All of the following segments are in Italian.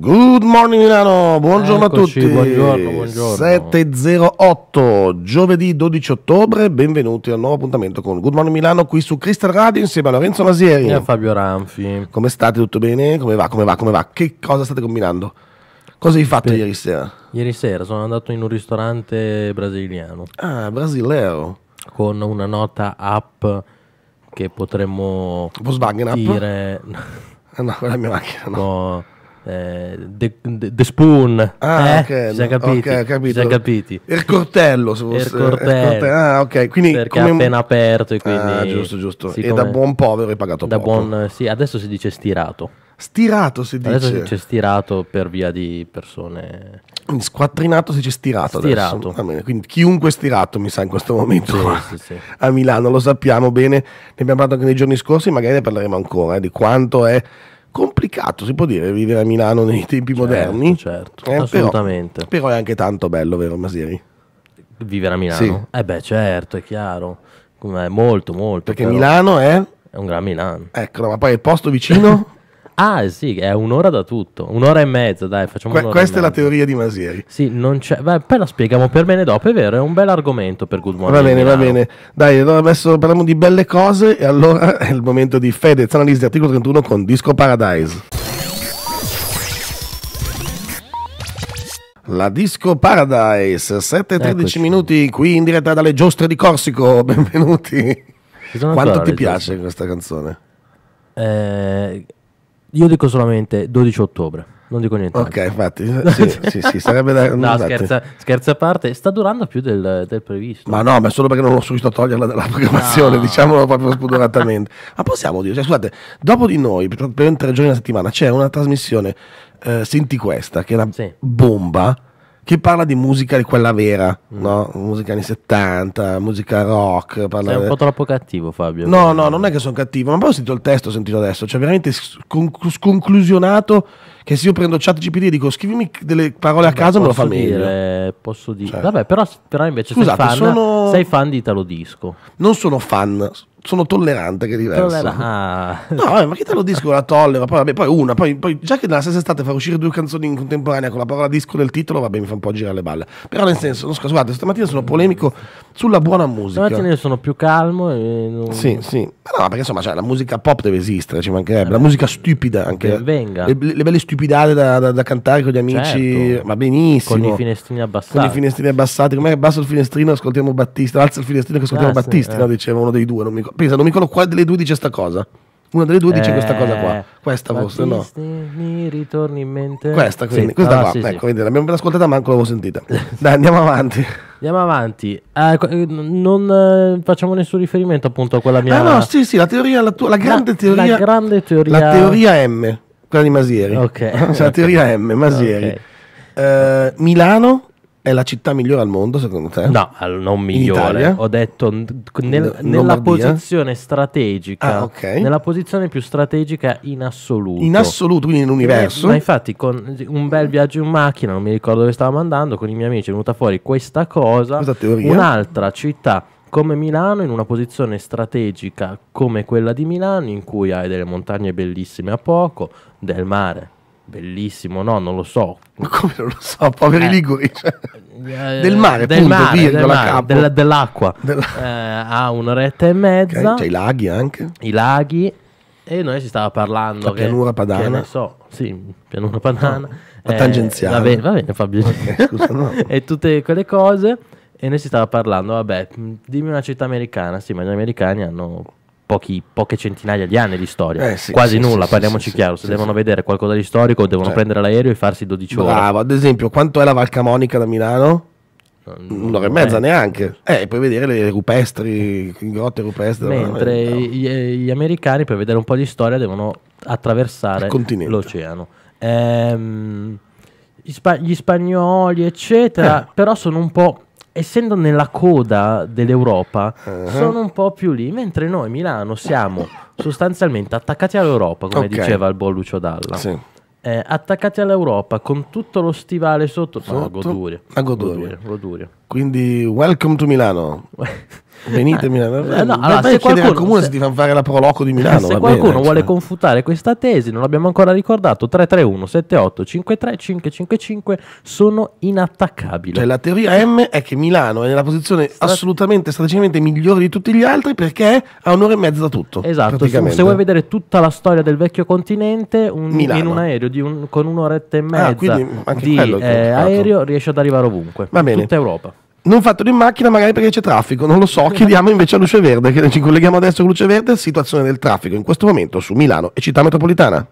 Good morning Milano, buongiorno Eccoci, a tutti. Buongiorno, buongiorno. 708, giovedì 12 ottobre, benvenuti al nuovo appuntamento con Good Morning Milano qui su Crystal Radio insieme a Lorenzo Nasieri e a Fabio Ranfi. Come state? Tutto bene? Come va? Come va? Come va? Che cosa state combinando? Cosa hai fatto Beh, ieri sera? Ieri sera sono andato in un ristorante brasiliano. Ah, brasileo. Con una nota app che potremmo Volkswagen dire... app? Ah, no, quella è la mia macchina, no. no eh, the, the, Spoon. Ah, eh? okay, si è capiti, okay, capito. Si è capiti. Il cortello, se fosse. Il cortello. Ah, ok. Quindi Perché come... è appena aperto e ah, quindi... Ah, giusto, giusto. E da buon povero hai pagato da poco. Buon, sì, adesso si dice stirato. Stirato si dice. Adesso si dice stirato per via di persone... Quindi squattrinato si dice stirato. Stirato. Bene, quindi chiunque stirato mi sa in questo momento sì, sì, sì. a Milano, lo sappiamo bene, ne abbiamo parlato anche nei giorni scorsi, magari ne parleremo ancora eh, di quanto è complicato, si può dire, vivere a Milano nei tempi certo, moderni. Certo, eh, assolutamente. Però, però, è anche tanto bello, vero Masieri? Vivere a Milano? Sì. Eh beh, certo, è chiaro. È molto, molto. Perché però... Milano è? È un gran Milano. Ecco, ma poi il posto vicino? Ah, sì, è un'ora da tutto, un'ora e mezza, dai, facciamo que- Questa è la teoria di Masieri. Sì, non c'è. Beh, poi la spieghiamo per bene dopo, è vero, è un bel argomento per Good Morning. Va bene, va bene. Dai, allora adesso parliamo di belle cose e allora è il momento di Fedez Analisi articolo 31 con Disco Paradise. La Disco Paradise, 7-13 e minuti qui in diretta dalle giostre di Corsico, benvenuti. Quanto ti piace giusto. questa canzone? Eh, io dico solamente 12 ottobre. Non dico niente. Ok, infatti, sì, sì, sì, sarebbe da... No, scherza, scherza, a parte, sta durando più del, del, previsto. Ma no, ma solo perché non l'ho subito a toglierla dalla programmazione, no. diciamolo proprio spudoratamente. ma ah, possiamo dire, cioè, scusate, dopo di noi, per tre giorni a settimana, c'è una trasmissione, eh, senti questa, che è una sì. bomba, che parla di musica di quella vera, mm. no? musica anni 70, musica rock. Parla... Sei un po' troppo cattivo Fabio. No, no, non è che sono cattivo, ma poi ho sentito il testo, ho sentito adesso, cioè veramente sconclusionato che se io prendo chat GPT e dico scrivimi delle parole a caso Beh, me lo fa dire, meglio. Posso dire, cioè. vabbè però, però invece Scusate, sei, fan, sono... sei fan di Italo Disco. Non sono fan, sono tollerante che è diverso. Tollera- ah. No, ma che te lo disco la tollero Poi, vabbè, poi una, poi, poi, già che nella stessa estate far uscire due canzoni in contemporanea con la parola disco nel titolo, vabbè, mi fa un po' girare le balle. Però nel senso, non scusate stamattina sono polemico sulla buona musica. Stamattina io sono più calmo e non... Sì, sì. Ma no, perché insomma, cioè, la musica pop deve esistere, ci mancherebbe. Vabbè. La musica stupida anche. Venga. Le, le, belle stupidate da, da, da, cantare con gli amici, certo. ma benissimo. Con i finestrini abbassati. Con i finestrini abbassati, com'è che basta il finestrino ascoltiamo Battista, alza il finestrino che ascoltiamo ah, Battisti, sì, eh. no? diceva uno dei due, non mi ricordo pensa, non mi ricordo quale delle due dice questa cosa. Una delle due eh, dice questa cosa qua. Eh, questa forse no. Mi ritorni in mente. Questa, quindi, sì, questa no, ah, qua. Sì, ecco, sì. Quindi, l'abbiamo ascoltata, manco l'avevo sentita. Dai, andiamo avanti. Andiamo avanti. Eh, non eh, facciamo nessun riferimento appunto a quella mia. Ah, no, sì, sì, la teoria, la, tua, la grande la, teoria. La grande teoria. La teoria M, quella di Masieri. Ok. cioè, la teoria M, Masieri. Okay. Eh, Milano è la città migliore al mondo, secondo te? No, non migliore. Ho detto nel, nella posizione strategica, ah, okay. nella posizione più strategica in assoluto. In assoluto, quindi nell'universo. Ma infatti, con un bel viaggio in macchina, non mi ricordo dove stavamo andando, con i miei amici è venuta fuori questa cosa. teoria. Un'altra città come Milano in una posizione strategica come quella di Milano in cui hai delle montagne bellissime a poco, del mare Bellissimo, no, non lo so. Ma come non lo so, poveri eh, liguri. Cioè. Eh, del mare, del punto, mare, virgola, del mare della, dell'acqua. Della... Eh, ha un'oretta e mezza. C'è i laghi anche. I laghi. E noi si stava parlando. La che, pianura padana. Che ne so, sì, pianura padana. No, ah, la eh, tangenziale. Va bene, va bene Fabio. Okay, scusa, no. e tutte quelle cose. E noi si stava parlando, vabbè, dimmi una città americana. Sì, ma gli americani hanno pochi, poche centinaia di anni di storia, eh, sì, quasi sì, nulla, sì, parliamoci chiaro, se devono vedere qualcosa di storico devono cioè. prendere l'aereo e farsi 12 ore. Bravo, ad esempio, quanto è la Valcamonica da Milano? Mm, un'ora e eh. mezza neanche eh, puoi vedere le rupestri grotte rupestri mentre no. gli, gli, americani per vedere un po' di storia devono attraversare l'oceano ehm, gli, spa- gli, spagnoli eccetera eh. però sono un po' essendo nella coda dell'Europa, uh-huh. sono un po' più lì, mentre noi Milano siamo sostanzialmente attaccati all'Europa, come okay. diceva il buon Lucio Dalla. Sì. Eh, attaccati all'Europa con tutto lo stivale sotto, sotto. no, goduria. A goduria. goduria, goduria. Quindi, welcome to Milano. Venite a eh, Milano. Eh, no, allora, se qualcuno, comune se, se, ti fanno fare la proloco di Milano. Se qualcuno bene, vuole cioè. confutare questa tesi, non l'abbiamo ancora ricordato, 331 78 53 555 sono inattaccabili. Cioè la teoria M è che Milano è nella posizione Strat- assolutamente strategicamente migliore di tutti gli altri perché ha un'ora e mezza da tutto. Esatto, se vuoi vedere tutta la storia del vecchio continente un, in un aereo un, con un'oretta e ah, mezza ah, di eh, aereo riesce ad arrivare ovunque. Va bene. Tutta Europa non fatelo in macchina magari perché c'è traffico, non lo so, chiediamo invece a Luce Verde, che ci colleghiamo adesso con Luce Verde, situazione del traffico in questo momento su Milano e città metropolitana.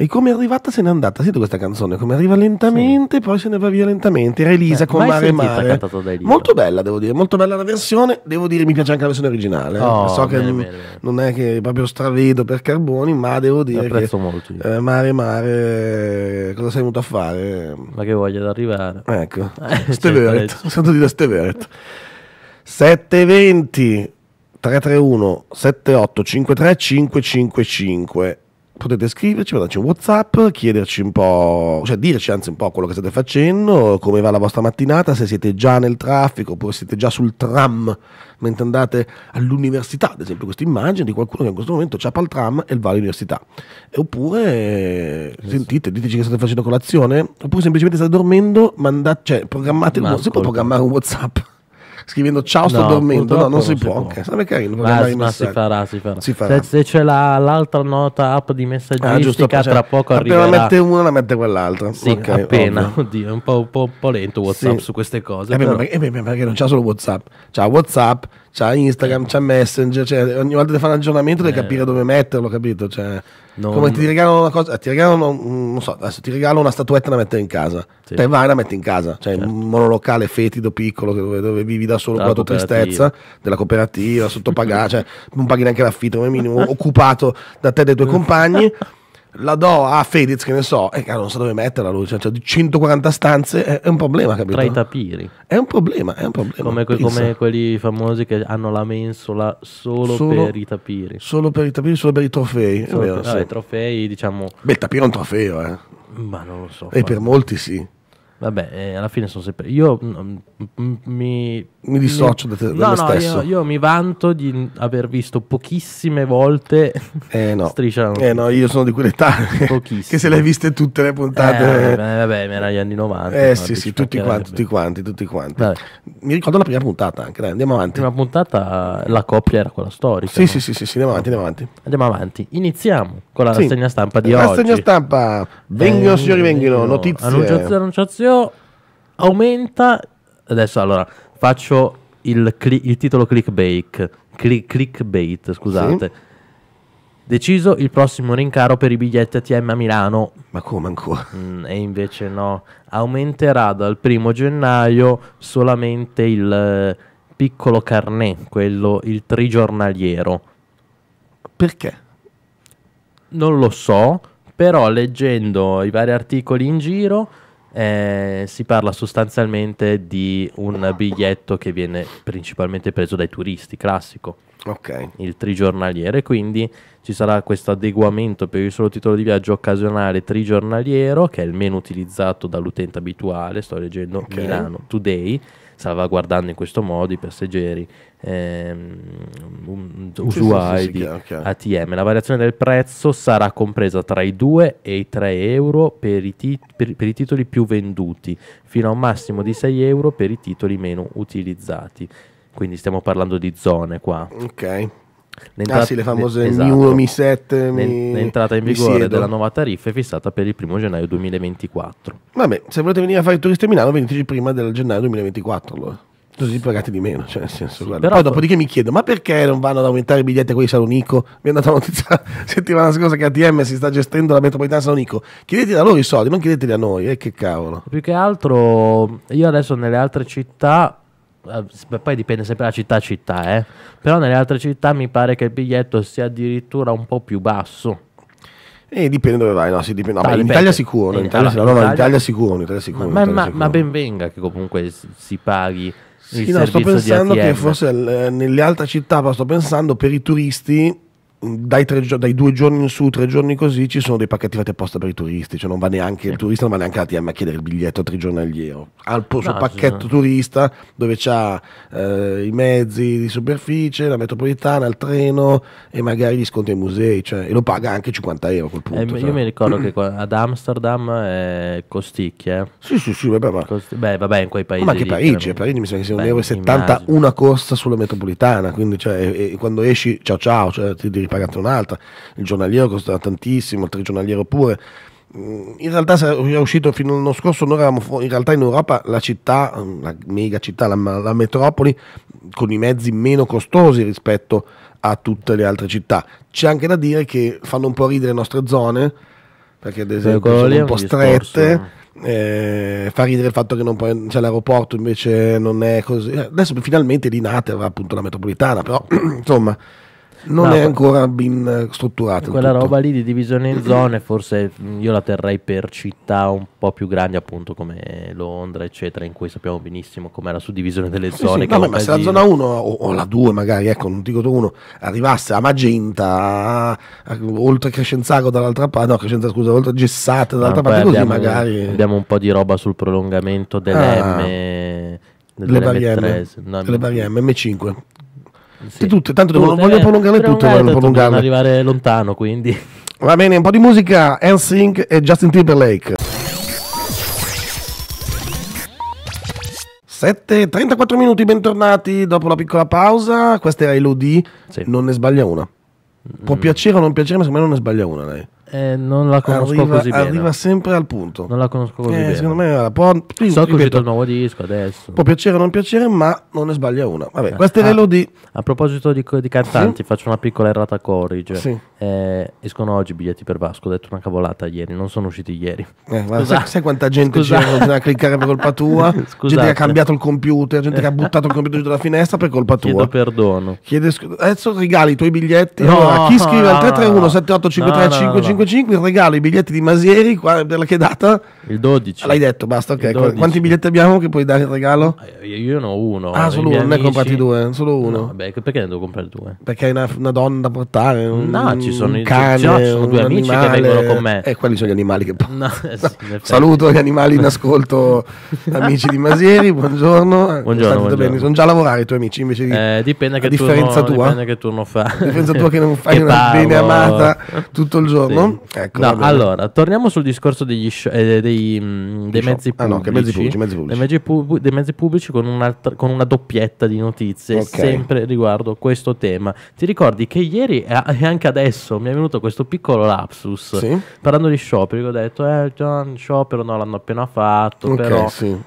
E come è arrivata se n'è andata? Siete questa canzone? Come arriva lentamente, sì. poi se ne va via lentamente. Era Elisa eh, con Mare Mare. Molto bella, devo dire, molto bella la versione. Devo dire, mi piace anche la versione originale. Eh. Oh, so bene, che bene, non bene. è che proprio stravedo per Carboni, ma devo dire. Apprezzo che, molto. Eh, mare Mare, eh, cosa sei venuto a fare? Ma che voglia d'arrivare. Ecco, eh, Steveret, sento dire Steveret. 720 331 7853 555 potete scriverci, mandarci un WhatsApp, chiederci un po', cioè dirci anzi un po' quello che state facendo, come va la vostra mattinata, se siete già nel traffico oppure siete già sul tram mentre andate all'università, ad esempio questa immagine di qualcuno che in questo momento ciappa il tram e va all'università. E oppure sì. sentite, diteci che state facendo colazione, oppure semplicemente state dormendo, manda- cioè programmate, Ma un, si può programmare un WhatsApp scrivendo ciao sto no, dormendo, no, non si, non si può. può. Sarebbe carino. Ah, ma, ma si farà, si farà. Si farà. Se, se, c'è la, l'altra nota app di messaggistica, ah, giusto, tra cioè, poco arriverà. Appena mette una, la mette quell'altra. Sì, okay, appena. Ovvio. Oddio, è un po', po', po lento WhatsApp sì. su queste cose. Eh, beh, perché, eh perché non c'è solo WhatsApp. C'è WhatsApp, c'ha Instagram, eh. c'ha Messenger, cioè, ogni volta che fa un aggiornamento devi eh. capire dove metterlo, capito? Cioè, non... Come ti regalano una cosa, eh, ti regalano, mm, non so, adesso ti regalo una statuetta da mettere in casa, sì. te vai e la metti in casa, cioè certo. un monolocale fetido piccolo dove, dove vivi da solo con la tua tristezza, della cooperativa, sottopagata, cioè non paghi neanche l'affitto come minimo, occupato da te e dai tuoi compagni. la do a Fedez, che ne so, e eh, non so dove metterla lui, cioè, cioè 140 stanze è, è, un problema, capito? Tra i tapiri. È un problema, è un problema. Come, que- come quelli famosi che hanno la mensola solo, solo, per i tapiri. Solo per i tapiri, solo per i trofei. Solo è vero, per, sì. vabbè, ah, trofei, diciamo... Beh, il tapiro è un trofeo, eh. Ma non lo so. E fai. per molti sì. Vabbè, eh, alla fine sono sempre. Io m- mm, m- mm, mm, mi, mi dissocio mi, da, te, no, no, stesso. Io, io, mi vanto di aver visto pochissime volte eh, no. Striscia. Eh no, io sono di quell'età che se le hai viste tutte le puntate. Eh, vabbè, vabbè, mi gli anni 90. Eh no, sì, sì, tutti quanti, tutti quanti, tutti quanti. Vabbè. Mi ricordo la prima puntata anche, dai, andiamo avanti. La prima puntata, la coppia era quella storica. Sì, no? sì, sì, sì, sì, andiamo avanti, andiamo avanti. Andiamo avanti. Iniziamo con la sì. rassegna stampa di la oggi. Rassegna stampa, vengono signori, vengono, notizie. Annunciazione, annunciazione video aumenta. Adesso allora faccio il, cli- il titolo clickbait. Cli- clickbait, scusate. Sì. Deciso il prossimo rincaro per i biglietti ATM a Milano. Ma come ancora? Mm, e invece no, aumenterà dal primo gennaio solamente il eh, piccolo carnet, quello il trigiornaliero. Perché? Non lo so, però leggendo i vari articoli in giro eh, si parla sostanzialmente di un biglietto che viene principalmente preso dai turisti, classico. Okay. Il trigiornaliere, quindi ci sarà questo adeguamento per il solo titolo di viaggio occasionale trigiornaliero, che è il meno utilizzato dall'utente abituale, sto leggendo okay. Milano Today, salvaguardando in questo modo i passeggeri, ehm, usuai sì, sì, sì, di okay. ATM. La variazione del prezzo sarà compresa tra i 2 e i 3 euro per i, tit- per, per i titoli più venduti, fino a un massimo di 6 euro per i titoli meno utilizzati. Quindi stiamo parlando di zone qua. Ok. L'entrata, ah sì, le famose esatto, Mi Mi 7, Mi... L'entrata in vigore della nuova tariffa è fissata per il primo gennaio 2024. Vabbè, se volete venire a fare il turista a Milano veniteci prima del gennaio 2024 allora. Così pagate di meno, cioè nel senso, sì, Però Poi dopodiché mi chiedo, ma perché non vanno ad aumentare i biglietti a quelli di Salonico? Mi è andata la notizia settimana scorsa che ATM si sta gestendo la metropolitana di Salonico. Chiedete da loro i soldi, non chiedeteli a noi, eh, che cavolo. Più che altro, io adesso nelle altre città eh, poi dipende sempre da città a città, eh. però nelle altre città mi pare che il biglietto sia addirittura un po' più basso. E eh, dipende dove vai, no, sì, dipende. No, ah, in Italia sicuro, in eh, Italia, allora, no, no, in Italia sicuro, in Italia sicuro. Ma, ma, ma ben venga che comunque si paghi. Sì, no, sto pensando che forse nelle altre città, ma sto pensando per i turisti dai, tre, dai, due giorni in su, tre giorni così, ci sono dei pacchetti fatti apposta per i turisti, cioè non va neanche il turista, non va neanche la TM a chiedere il biglietto trigiornaliero. Ha il suo no, pacchetto no. turista dove c'ha eh, i mezzi di superficie, la metropolitana, il treno e magari gli sconti ai musei, cioè, e lo paga anche 50 euro a quel eh, punto. Eh, cioè. Io mi ricordo che ad Amsterdam è eh, costicchia. Eh. Sì, sì, sì, vabbè, ma... Costi... Beh, vabbè, in quei paesi. Ma anche Parigi, lì, Parigi mi sembra che sia 1,70 euro una corsa sulla metropolitana, quindi cioè, e, e quando esci, ciao ciao, cioè, ti, ti pagate un'altra, il giornaliero costava tantissimo, il trigiornaliero pure. Mm, in realtà se era uscito fino all'anno scorso, noi eravamo in realtà in Europa la città, mm, la mega città, la, la metropoli, con i mezzi meno costosi rispetto a tutte le altre città. C'è anche da dire che fanno un po' ridere le nostre zone, perché ad esempio sono un po' strette. Eh, fa ridere il fatto che puoi, cioè, l'aeroporto invece non è così. Adesso finalmente di Nate avrà appunto la metropolitana, però insomma non no, è ancora ben eh, strutturata. Quella roba lì di divisione in zone, forse mm, io la terrei per città un po' più grandi, appunto come Londra, eccetera, in cui sappiamo benissimo com'è la suddivisione delle zone. Sì, sì, no, ma se la zona 1 o, o, la 2 magari, ecco, non dico 1, arrivasse a Magenta, a, a, oltre Crescenzago dall'altra parte, no, Crescenza scusa, oltre Gessate dall'altra no, parte, così abbiamo, magari... Abbiamo un po' di roba sul prolungamento dell'M... Ah. Delle, M, barriere, 3, no, delle barriere M5 sì. Tutte, tanto devono, voglio eh, prolungare tutte, voglio prolungarle. arrivare lontano, quindi. Va bene, un po' di musica, NSYNC e Justin Timberlake. 7.34 minuti, bentornati dopo la piccola pausa. Questa era Elodie, sì. non ne sbaglia una. Può mm. piacere o non piacere, ma secondo me non ne sbaglia una lei. Eh, non la conosco arriva, così bene. Arriva sempre al punto. Non la conosco così eh, bene. Secondo me la può. So che è uscito il nuovo disco adesso. Può piacere o non piacere, ma non ne sbaglia una. Vabbè, eh, questo è ah, l'elodie. A proposito di, di cantanti, sì? faccio una piccola errata a corrige. Sì eh, escono oggi i biglietti per Vasco. Ho detto una cavolata ieri, non sono usciti ieri. Eh, sai, sai, quanta gente c'era a cliccare per colpa tua? Scusate. Gente che ha cambiato il computer, gente che ha buttato il computer giù dalla finestra per colpa tua. Chiedo perdono. Chiede scu- adesso regali i tuoi biglietti. No, allora, chi scrive no, al 331 7853555 no, regala i biglietti di Masieri qua, per la che data? Il 12. L'hai detto, basta, ok. Quanti biglietti abbiamo che puoi dare il regalo? Eh, io ne ho uno. Ah, solo uno, non ne hai comprati due, solo uno. No, vabbè, perché ne devo comprare due? Perché hai una, una donna da portare. No, ci ci sono, i, cane, ci sono due amici animale, che vengono con me. E eh, quelli sono gli animali che no, sì, Saluto gli animali in ascolto, amici di Masieri, buongiorno. buongiorno, buongiorno. Sono già a lavorare i tuoi amici invece di... Eh, dipende che a differenza turno, tua. Dipende che turno fa. A differenza tua che non fai che una bene amata tutto il giorno. Sì. Ecco, no, allora, torniamo sul discorso degli sh- eh, dei, dei mezzi pubblici. Ah no, che mezzi pubblici, mezzi pubblici. Dei, mezzi pub- dei mezzi pubblici con, con una doppietta di notizie okay. sempre riguardo questo tema. Ti ricordi che ieri e anche adesso adesso mi è venuto questo piccolo lapsus sì? parlando di sciopero. Ho detto, eh, John, sciopero no, l'hanno appena fatto. Okay, però sì.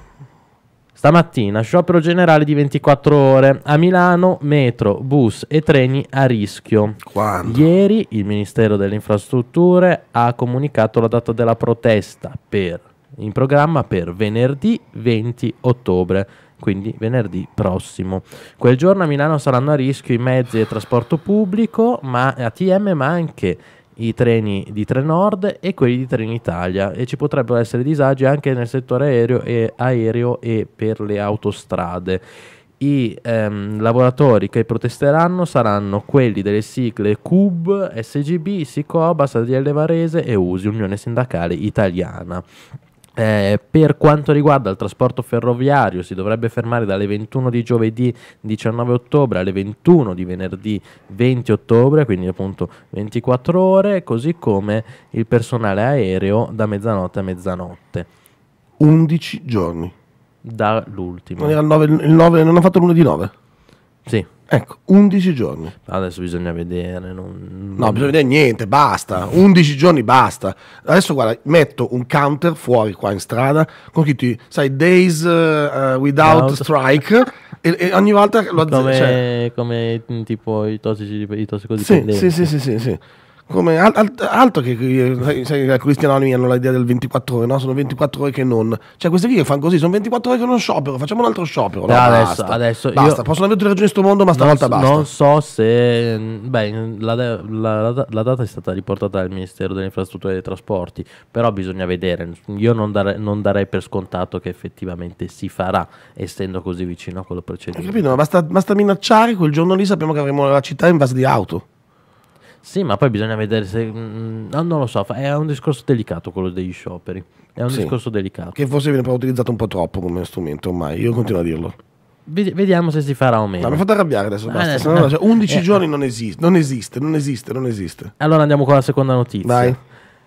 Stamattina sciopero generale di 24 ore a Milano, metro, bus e treni a rischio. Quando? Ieri il Ministero delle Infrastrutture ha comunicato la data della protesta per, in programma per venerdì 20 ottobre quindi venerdì prossimo. Quel giorno a Milano saranno a rischio i mezzi e trasporto pubblico, ma ATM, ma anche i treni di Trenord e quelli di Trenitalia e ci potrebbero essere disagi anche nel settore aereo e, aereo e per le autostrade. I ehm, lavoratori che protesteranno saranno quelli delle sigle CUB, SGB, SICOBA, Sadielle Varese e USI, Unione Sindacale Italiana. Eh, per quanto riguarda il trasporto ferroviario, si dovrebbe fermare dalle 21 di giovedì 19 ottobre alle 21 di venerdì 20 ottobre, quindi appunto 24 ore, così come il personale aereo da mezzanotte a mezzanotte. 11 giorni. Dall'ultimo. Non il 9, il 9 non ha fatto lunedì 9? Sì. Ecco, 11 giorni. Adesso bisogna vedere. Non... No, bisogna vedere niente, basta. 11 giorni basta. Adesso guarda, metto un counter fuori qua in strada con chi ti... Sai, days uh, without Out. strike. e, e, ogni volta lo azzecca. Come, cioè... come tipo i, tossici, di tossicodipendenti. Sì, sì, sì, sì, sì, sì come al, al, altro che sai, sai, alcuni ecco, anonimi hanno l'idea del 24 ore, no? Sono 24 ore che non. Cioè, questi qui che fanno così, sono 24 ore che non sciopero, facciamo un altro sciopero. No, eh, adesso, basta. adesso basta. possono avere tutte le ragioni in questo mondo, ma stavolta non, basta. Non so se. Beh, la, la, la, la, data è stata riportata dal Ministero delle Infrastrutture e dei Trasporti. Però bisogna vedere. Io non, dare, non darei per scontato che effettivamente si farà, essendo così vicino a quello precedente. Capito, ma basta, basta minacciare quel giorno lì sappiamo che avremo la città in base di auto. Sì, ma poi bisogna vedere se... Mh, mm, mm, ah, non lo so, è un discorso delicato quello degli scioperi. È un sì, discorso delicato. Che forse viene però utilizzato un po' troppo come strumento ormai, io continuo a dirlo. Vediamo se si farà o meno. No, mi fate arrabbiare adesso. Eh, basta. adesso eh, no, no, cioè 11 eh, giorni non esiste, non esiste, non esiste, non esiste. Allora andiamo con la seconda notizia. Vai.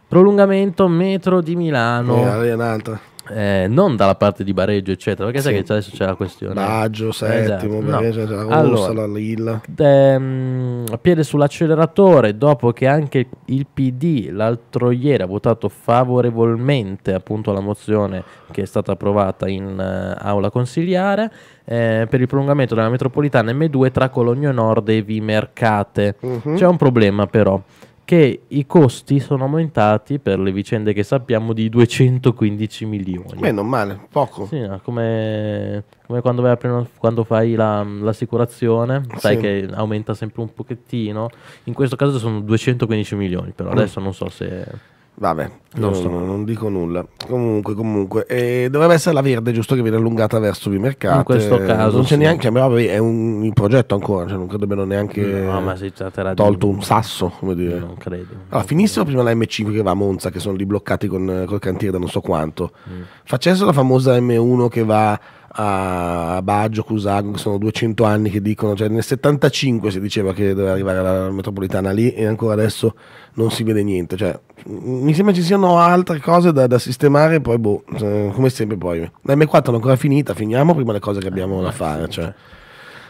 Prolungamento metro di Milano. Eh, è un'altra. Eh, non dalla parte di Bareggio, eccetera, perché sì. sai che adesso c'è la questione. Baggio, eh, settimo, esatto. no. c'è la Rossa, allora, la Lilla. Ehm, piede sull'acceleratore, dopo che anche il PD l'altro ieri ha votato favorevolmente appunto la mozione che è stata approvata in uh, aula consigliare eh, per il prolungamento della metropolitana M2 tra Cologno Nord e Vimercate. Uh mhm. -huh. C'è un problema però che i costi sono aumentati per le vicende che sappiamo di 215 milioni. Meno male, poco. Sì, no, come, come quando, vai, quando, fai la, l'assicurazione, sì. sai che aumenta sempre un pochettino. In questo caso sono 215 milioni, però mm. adesso non so se... Vabbè, non, so. non, non, dico nulla. Comunque, comunque, eh, dovrebbe essere la verde, giusto che viene allungata verso i mercati. In questo caso, non c'è sì. neanche, cioè, ma vabbè, è un, un progetto ancora. Cioè non credo abbiano neanche no, tolto di... un sasso. Come dire. Non credo. Allora, finissero prima la M5 che va a Monza, che sono lì bloccati con, col cantiere da non so quanto. Mm. Facessero la famosa M1 che va a Baggio, Cusago, che sono 200 anni che dicono, cioè nel 75 si diceva che doveva arrivare la metropolitana lì e ancora adesso non si vede niente, cioè mi sembra ci siano altre cose da, da sistemare, poi boh, eh, come sempre poi, la M4 non è ancora finita, finiamo prima le cose che abbiamo da eh, fare, cioè. Certo.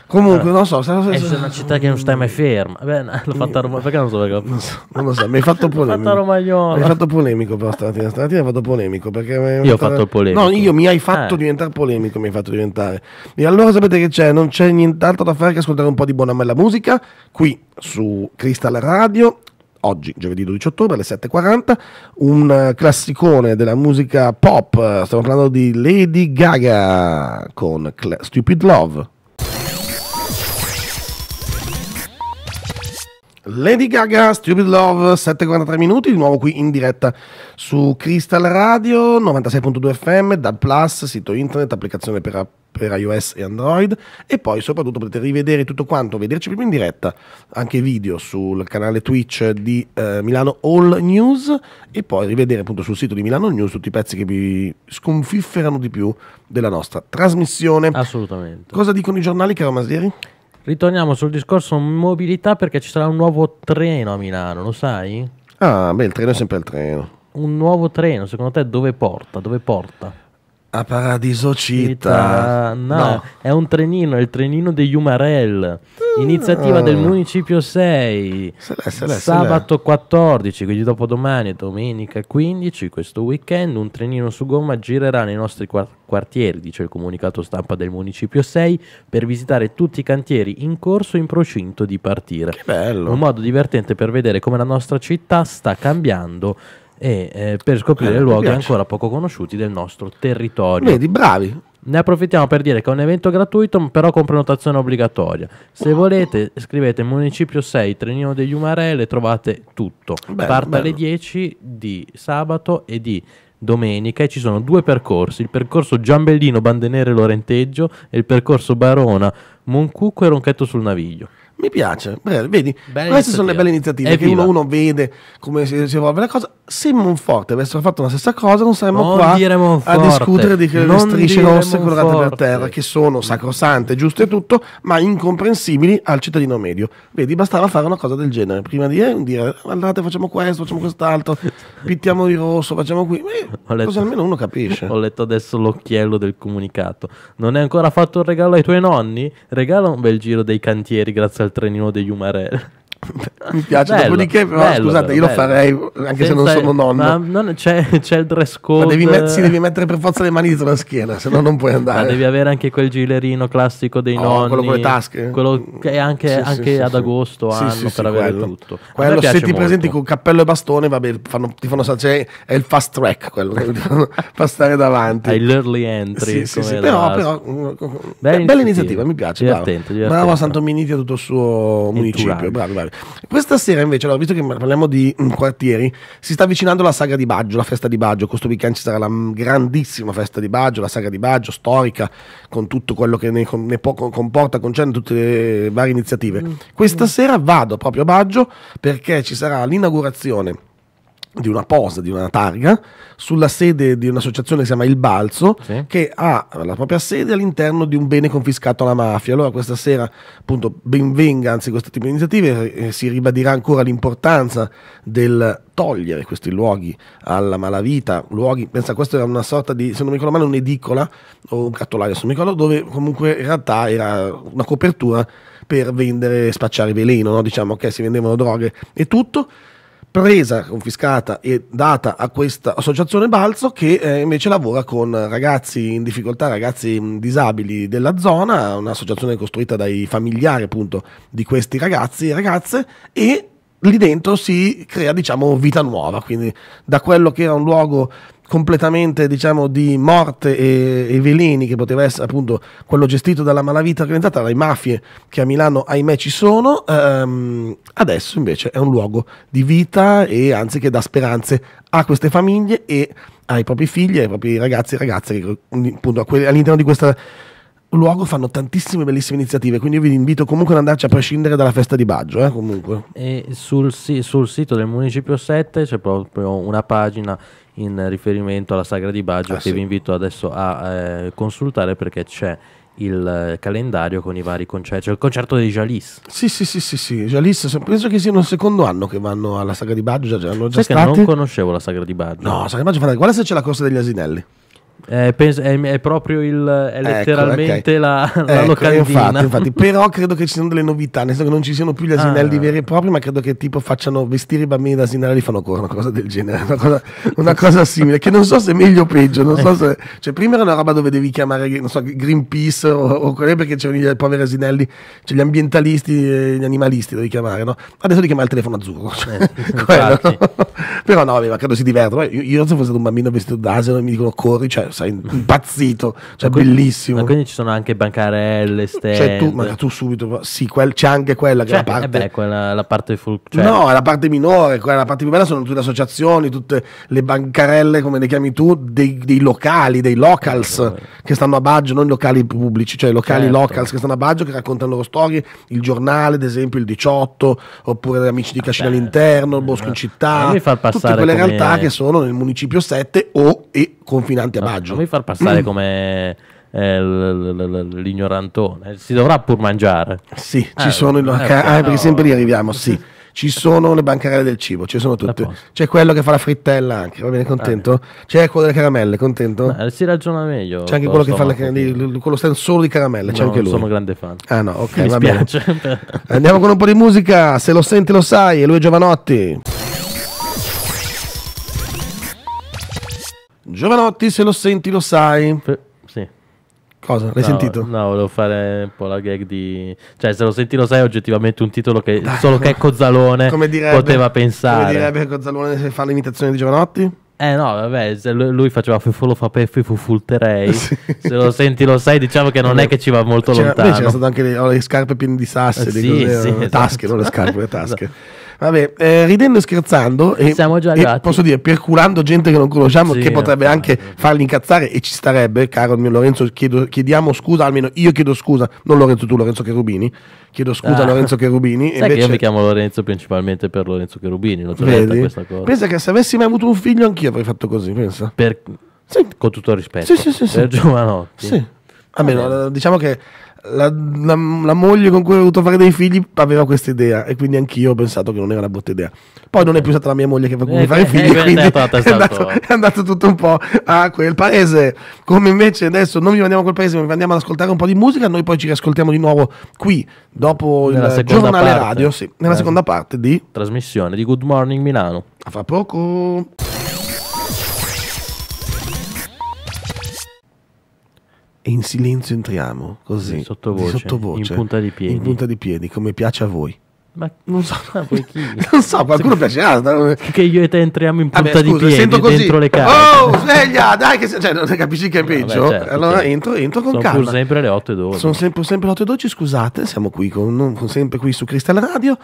Comunque, allora, non so. Se, se, se, eh, è una città che non sta mai ferma. Eh, beh, l'ho fatta a Roma. Perché non so perché? Non, so, non lo so. Mi hai fatto polemico. Mi hai fatto polemico però stamattina. Stamattina hai fatto polemico. Perché io fatto... ho fatto il polemico. No, io mi hai eh. fatto eh. diventare polemico. Mi hai fatto diventare. E allora sapete che c'è? Non c'è nient'altro da fare che ascoltare un po' di buona bella musica qui su Crystal Radio oggi, giovedì 12 ottobre alle 7.40, un classicone della musica pop, stiamo parlando di Lady Gaga con Cla- Stupid Love. Lady Gaga, Stupid Love, 7.43 minuti, di nuovo qui in diretta su Crystal Radio, 96.2 FM, DAB+, Plus, sito internet, applicazione per, per, iOS e Android e poi soprattutto potete rivedere tutto quanto, vederci proprio in diretta, anche video sul canale Twitch di eh, Milano All News e poi rivedere appunto sul sito di Milano News tutti i pezzi che vi sconfifferano di più della nostra trasmissione. Assolutamente. Cosa dicono i giornali, caro Masieri? Ritorniamo sul discorso mobilità perché ci sarà un nuovo treno a Milano, lo sai? Ah, beh, il treno è sempre il treno. Un nuovo treno, secondo te dove porta? Dove porta? A Paradiso Città. No, no, è un trenino, è il trenino degli Umarell. Ah. Iniziativa del Municipio 6. Se se l'è, sabato 14, quindi dopodomani, domenica 15, questo weekend, un trenino su gomma girerà nei nostri quartieri, dice il comunicato stampa del Municipio 6, per visitare tutti i cantieri in corso in procinto di partire. Che bello! Un modo divertente per vedere come la nostra città sta cambiando e eh, per scoprire eh, luoghi ancora poco conosciuti del nostro territorio. Vedi, bravi. Ne approfittiamo per dire che è un evento gratuito, però con prenotazione obbligatoria. Se volete, scrivete Municipio 6, Trenino degli Umarelle, trovate tutto. Bello, Parte bello. alle 10 di sabato e di domenica e ci sono due percorsi, il percorso Giambellino, Bandenere, Lorenteggio e il percorso Barona, Moncucco e Ronchetto sul Naviglio. Mi piace, bello, vedi, Bella queste sono le belle iniziative Evviva. che uno, uno, vede come si, si, evolve la cosa. Se Monforte avessero fatto la stessa cosa, non saremmo non qua a discutere di quelle strisce rosse colorate per terra che sono sacrosante, giusto e tutto, ma incomprensibili al cittadino medio. Vedi, bastava fare una cosa del genere prima di eh, dire andate, facciamo questo, facciamo quest'altro, pittiamo di rosso, facciamo qui. Beh, letto, così almeno uno capisce. Ho letto adesso l'occhiello del comunicato. Non hai ancora fatto un regalo ai tuoi nonni? Regala un bel giro dei cantieri, grazie al il trenino degli Umarell. mi piace. Bello, Dopodiché, però, bello, scusate, bello, io lo farei anche Senza, se non sono nonno. Non c'è, c'è, il dress code. Ma devi, met- devi, mettere per forza le mani sulla schiena, se no non puoi andare. Ma devi avere anche quel gilerino classico dei oh, nonni. Quello con le tasche. Quello che è anche, sì, anche sì, ad sì. agosto hanno per avere quello. tutto. Quello, se ti molto. presenti con cappello e bastone, vabbè, fanno, ti fanno cioè, è il fast track quello che ti fanno passare davanti. Hai l'early entry. Sì, sì, però, però mm, bella, iniziativa, mi piace. Bravo. a Santo Minitia e tutto il suo municipio. Bravo, bravo. Chiavi. Questa sera invece, allora, visto che parliamo di mm, quartieri, si sta avvicinando la saga di Baggio, la festa di Baggio, questo weekend ci sarà la mm, grandissima festa di Baggio, la saga di Baggio, storica, con tutto quello che ne, ne po- comporta, concerne tutte le varie iniziative. Mm. Questa mm. sera vado proprio a Baggio perché ci sarà l'inaugurazione di una posa, di una targa, sulla sede di un'associazione che si chiama Il Balzo, sì. che ha la propria sede all'interno di un bene confiscato alla mafia. Allora questa sera, appunto, benvenga, anzi questo tipo di iniziative, eh, si ribadirà ancora l'importanza del togliere questi luoghi alla malavita, luoghi, pensa questa era una sorta di, se non mi ricordo male, un'edicola o un cattolario, se non mi ricordo, dove comunque in realtà era una copertura per vendere, spacciare veleno, no? diciamo che si vendevano droghe e tutto presa, confiscata e data a questa associazione Balzo che eh, invece lavora con ragazzi in difficoltà, ragazzi mm, disabili della zona, un'associazione costruita dai familiari appunto di questi ragazzi e ragazze e lì dentro si crea diciamo vita nuova, quindi da quello che era un luogo completamente diciamo di morte e, e, veleni che poteva essere appunto quello gestito dalla malavita organizzata, dalle mafie che a Milano ahimè ci sono, ehm, adesso invece è un luogo di vita e anzi che dà speranze a queste famiglie e ai propri figli, ai propri ragazzi e ragazze che appunto all'interno di questo luogo fanno tantissime bellissime iniziative quindi io vi invito comunque ad andarci a prescindere dalla festa di Baggio eh, E sul, sul sito del municipio 7 c'è proprio una pagina in riferimento alla sagra di Baggio ah, che sì. vi invito adesso a eh, consultare perché c'è il eh, calendario con i vari concerti, cioè il concerto dei Jalis. Sì, sì, sì, sì, sì. Jalis, penso che siano il secondo anno che vanno alla Sagra di Baggio, già, già Sai stati. non conoscevo la Sagra di Baggio. No, la Sagra di Baggio, guarda se c'è la corsa degli asinelli. Eh, penso, è, è, proprio il, è ecco, letteralmente ecco, okay. la, la ecco, locandina. Infatti, infatti. però credo che ci siano delle novità, nel senso che non ci siano più gli asinelli ah. veri e propri, ma credo che tipo facciano vestire i bambini da asinelli e li fanno correre, una cosa del genere, una cosa, una cosa simile, che non so se è meglio o peggio, non so se, cioè prima era una roba dove devi chiamare, non so, Greenpeace o, o quelle perché c'erano i poveri asinelli, cioè gli ambientalisti, e gli animalisti devi chiamare, no? Adesso li chiama il telefono azzurro, cioè, eh, quello, no? però no, vabbè, ma credo si divertono, io, io, se fossi stato un bambino vestito da asino mi dicono corri, cioè cioè, sei impazzito, cioè quindi, bellissimo. Ma quindi ci sono anche bancarelle, stand. Cioè, tu, ma tu subito, sì, quel, c'è anche quella che cioè, è la cioè, eh parte... Eh beh, quella, la parte full, cioè... No, è la parte minore, quella, la parte più bella sono tutte le associazioni, tutte le bancarelle, come le chiami tu, dei, dei locali, dei locals eh, eh. che stanno a Baggio, non i locali pubblici, cioè i locali certo. locals che stanno a Baggio, che raccontano le loro storie, il giornale, ad esempio, il 18, oppure gli Amici di ah, Cascina all'interno, il Bosco eh, in città, tutte quelle realtà che sono nel municipio 7 o e confinanti a Baggio. Ah, personaggio. Non mi far passare come eh, l'ignorantone. Si dovrà pur mangiare. Sì, ci eh, sono le eh, ah, perché sempre lì arriviamo, sì. Ci sono le bancarelle del cibo, ci sono tutte. C'è quello che fa la frittella anche, va bene, contento? Ah. C'è quello delle caramelle, contento? No, si ragiona meglio. C'è anche quello che fa la, di, quello stand solo di caramelle, c'è no, anche lui. sono grande fan. Ah no, ok, Mi va spiace. bene. Andiamo con un po' di musica, se lo senti lo sai, e lui è Giovanotti. Giovanotti, se lo senti, lo sai. F- sì. Cosa? L'hai no, sentito? No, volevo fare un po' la gag di... Cioè, se lo senti lo sai, è oggettivamente un titolo che Dai, solo che Cozzalone direbbe, poteva pensare. Come direbbe Cozzalone se fa l'imitazione di Giovanotti? Eh no, vabbè, lui faceva Fefolo fa peffi fu fulterei. Sì. Se lo senti lo sai, diciamo che non è che ci va molto cioè, c'era, lontano. Poi c'era stato anche le, oh, le scarpe piene di sassi, eh, sì, cose, sì, no, eh, esatto. tasche, non le scarpe, le tasche. No. Vabbè, eh, ridendo e scherzando, e, e, posso dire, perculando gente che non conosciamo, sì, che potrebbe no, anche no. farli incazzare, e ci starebbe, caro il mio Lorenzo, chiedo, chiediamo scusa, almeno io chiedo scusa, non Lorenzo tu, Lorenzo Cherubini, chiedo scusa ah. a Lorenzo Cherubini. Sai invece... che io mi chiamo Lorenzo principalmente per Lorenzo Cherubini, l'ho già questa cosa. Pensa che se avessi mai avuto un figlio anch'io avrei fatto così, pensa. Per... Sì. Con tutto il rispetto. Sì, sì, sì. Per sì. giovanotti. Sì. Almeno, diciamo che la, la, la, moglie con cui ho dovuto fare dei figli aveva questa idea e quindi anch'io ho pensato che non era una brutta idea. Poi non è più stata la mia moglie che fa con eh, fare eh, figli, eh, quindi è, andato, è andato, tutto un po' a quel paese. Come invece adesso non vi mandiamo a quel paese, ma vi andiamo ad ascoltare un po' di musica, noi poi ci riascoltiamo di nuovo qui dopo nella il giornale parte. radio, sì, nella seconda parte di trasmissione di Good Morning Milano. A fra poco. e in silenzio entriamo, così, sottovoce, sottovoce, in punta di piedi. In punta di piedi, come piace a voi. Ma non so, ma poi chi? non so, qualcuno se piacerà. Ah, che io e te entriamo in punta Vabbè, scusa, di piedi così. dentro le case. Oh, sveglia, dai, che se... cioè, non capisci che è peggio. Vabbè, certo, allora certo. entro, entro con Sono calma. Sono sempre le 8 e 12. Sono sempre, sempre le 8 e 12, scusate, siamo qui, con, con sempre qui su Crystal Radio.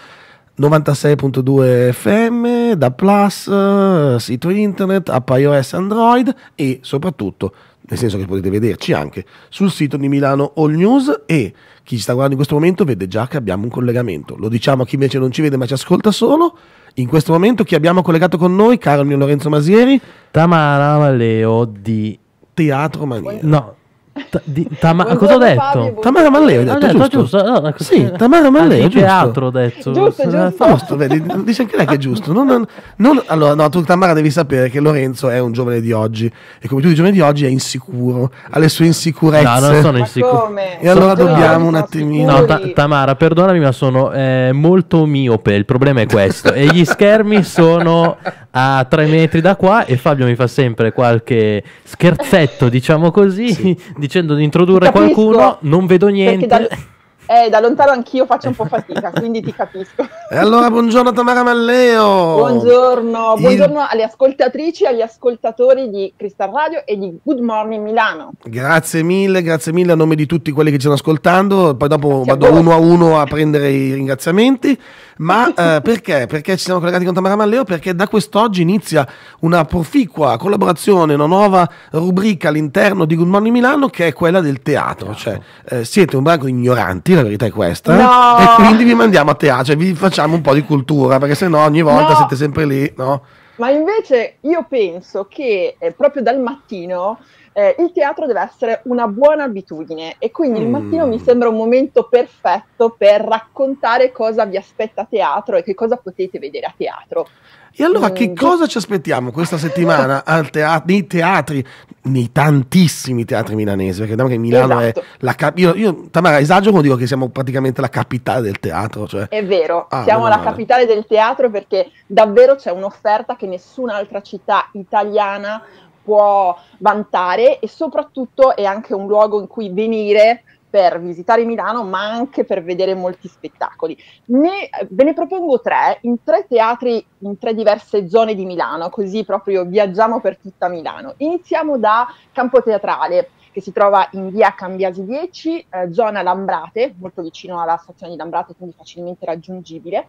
96.2 FM, da Plus, eh, sito internet, app iOS Android e soprattutto, nel senso che potete vederci anche sul sito di Milano All News e chi ci sta guardando in questo momento vede già che abbiamo un collegamento. Lo diciamo a chi invece non ci vede ma ci ascolta solo. In questo momento chi abbiamo collegato con noi, caro mio Lorenzo Masieri, Tamara Valeo di Teatro Maniera. No, Tamara, cosa ho detto? Fabio, Tamara Malleo, ho detto, detto ah, giusto? giusto? No, sì, eh, Tamara eh, Malleo, giusto. altro ho detto. Giusto, eh, giusto. Posto, vedi, dice anche lei che è giusto. Non, non, non, allora, no, tu Tamara devi sapere che Lorenzo è un giovane di oggi e come tutti i giovani di oggi è insicuro, ha le sue insicurezze. No, non sono insicuro. E allora dobbiamo un attimino... No, ta- Tamara, perdonami ma sono eh, molto miope, il problema è questo. e gli schermi sono a tre metri da qua e Fabio mi fa sempre qualche scherzetto, diciamo così, sì. dicendo di introdurre qualcuno, non vedo niente. Da, eh, da lontano anch'io faccio un po' fatica, quindi ti capisco. E allora buongiorno Tamara Malleo. Buongiorno, buongiorno Il... alle ascoltatrici e agli ascoltatori di Crystal Radio e di Good Morning Milano. Grazie mille, grazie mille a nome di tutti quelli che ci stanno ascoltando, poi dopo grazie vado uno a uno a prendere i ringraziamenti. Ma eh, perché? Perché ci siamo collegati con Tamara Malleo? Perché da quest'oggi inizia una proficua collaborazione, una nuova rubrica all'interno di Good Morning Milano che è quella del teatro. Cioè, eh, siete un branco ignoranti, la verità è questa. No! E quindi vi mandiamo a teatro, cioè vi facciamo un po' di cultura, perché sennò ogni volta no! siete sempre lì, no? Ma invece io penso che eh, proprio dal mattino eh, il teatro deve essere una buona abitudine e quindi mm. il mattino mi mm. sembra un momento perfetto per raccontare cosa vi aspetta a teatro e che cosa potete vedere a teatro. E allora mm. che cosa ci aspettiamo questa settimana teat nei teatri, nei tantissimi teatri milanesi? Perché diciamo che Milano esatto. è la capitale. Io, io, Tamara, esagero quando dico che siamo praticamente la capitale del teatro. Cioè... È vero, ah, siamo la capitale del teatro perché davvero c'è un'offerta che nessun'altra città italiana può vantare e soprattutto è anche un luogo in cui venire per visitare Milano, ma anche per vedere molti spettacoli. Ne, ve ne propongo tre, in tre teatri, in tre diverse zone di Milano, così proprio viaggiamo per tutta Milano. Iniziamo da Campo Teatrale, che si trova in via Cambiasi 10, eh, zona Lambrate, molto vicino alla stazione di Lambrate, quindi facilmente raggiungibile.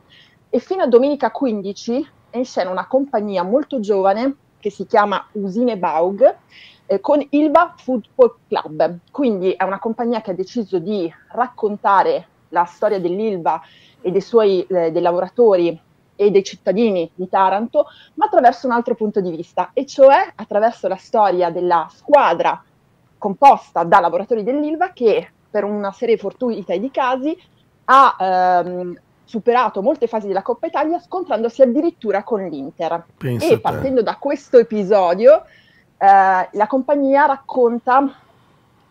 E fino a domenica 15 è in scena una compagnia molto giovane che si chiama Usine Baug eh, con Ilva Football Club. Quindi è una compagnia che ha deciso di raccontare la storia dell'Ilva e dei suoi eh, dei lavoratori e dei cittadini di Taranto, ma attraverso un altro punto di vista, e cioè attraverso la storia della squadra composta da lavoratori dell'Ilva che per una serie fortuita di casi ha ehm, superato molte fasi della Coppa Italia scontrandosi addirittura con l'Inter. Penso e partendo da questo episodio, eh, la compagnia racconta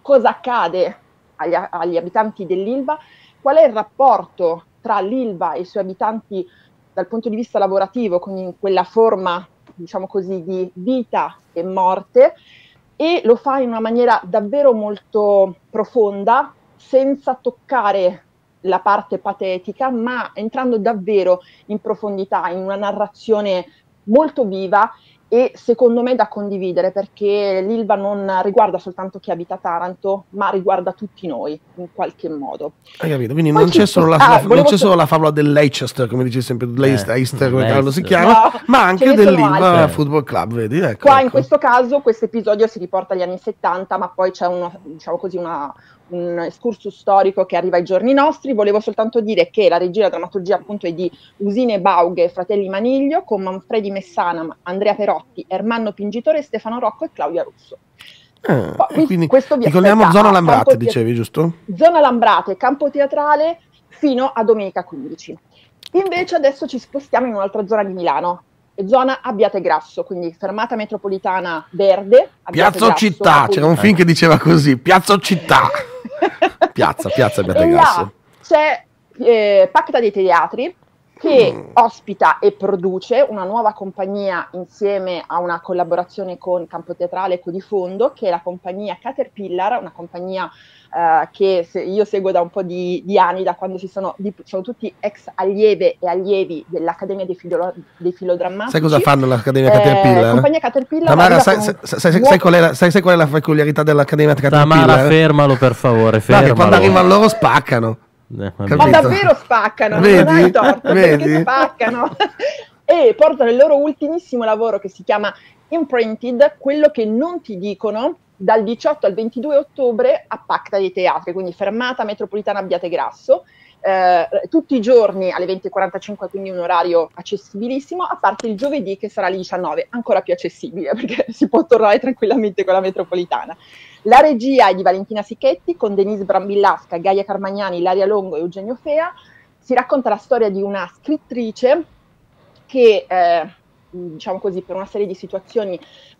cosa accade agli, agli, abitanti dell'Ilva, qual è il rapporto tra l'Ilva e i suoi abitanti dal punto di vista lavorativo, con quella forma, diciamo così, di vita e morte, e lo fa in una maniera davvero molto profonda, senza toccare la parte patetica, ma entrando davvero in profondità, in una narrazione molto viva e secondo me da condividere perché l'Ilva non riguarda soltanto chi abita Taranto, ma riguarda tutti noi in qualche modo. Hai capito? Quindi non, c'è, solo la, ah, la, non c'è solo la, favola del Leicester, come dice sempre eh, Leicester, eh, come cavolo si chiama, no, ma anche dell'Ilva eh, Football Club, vedi? Ecco, Qua ecco. in questo caso questo episodio si riporta agli anni 70, ma poi c'è uno, diciamo così, una, un escursus storico che arriva ai giorni nostri, volevo soltanto dire che la regia e la dramaturgia appunto è di Usine Baughe, Fratelli Maniglio, con Manfredi Messana, Andrea Perotti, Ermanno Pingitore, Stefano Rocco e Claudia Russo. Ah, Poi, quindi questo vi ricordiamo zona Lambrate, dicevi, giusto? Zona Lambrate, campo teatrale fino a domenica 15. Invece adesso ci spostiamo in un'altra zona di Milano, zona Abbiate Grasso, quindi fermata metropolitana verde. Abbiate Piazzo Grasso, Città, c'era un film che diceva così, Piazzo Città piazza, piazza Beatrice. Là c'è eh, Pacta dei Teatri, che mm. ospita e produce una nuova compagnia insieme a una collaborazione con Campo Teatrale Codifondo, che è la compagnia Caterpillar, una compagnia eh, che se io seguo da un po' di, di anni, da quando si sono, di, sono tutti ex allieve e allievi dell'Accademia dei, Filo, dei Filodrammaci. Sai cosa fanno l'Accademia eh, Caterpillar? Eh, compagnia Caterpillar. Tamara, sai, sai, sai, sai, qual la, sai, qual è la peculiarità dell'Accademia Caterpillar? Tamara, fermalo per favore, fermalo. No, quando arrivano loro spaccano. Eh, ma davvero spaccano, vedi? non hai torto, vedi? perché spaccano. e portano il loro ultimissimo lavoro che si chiama Imprinted, quello che non ti dicono, dal 18 al 22 ottobre a Pacta dei Teatri, quindi fermata metropolitana Abbiate Grasso eh, tutti i giorni alle 20.45, quindi un orario accessibilissimo, a parte il giovedì che sarà alle 19, ancora più accessibile perché si può tornare tranquillamente con la metropolitana. La regia è di Valentina Sicchetti con Denise Brambillasca, Gaia Carmagnani, Laria Longo e Eugenio Fea. Si racconta la storia di una scrittrice che, eh, diciamo così, per una serie di situazioni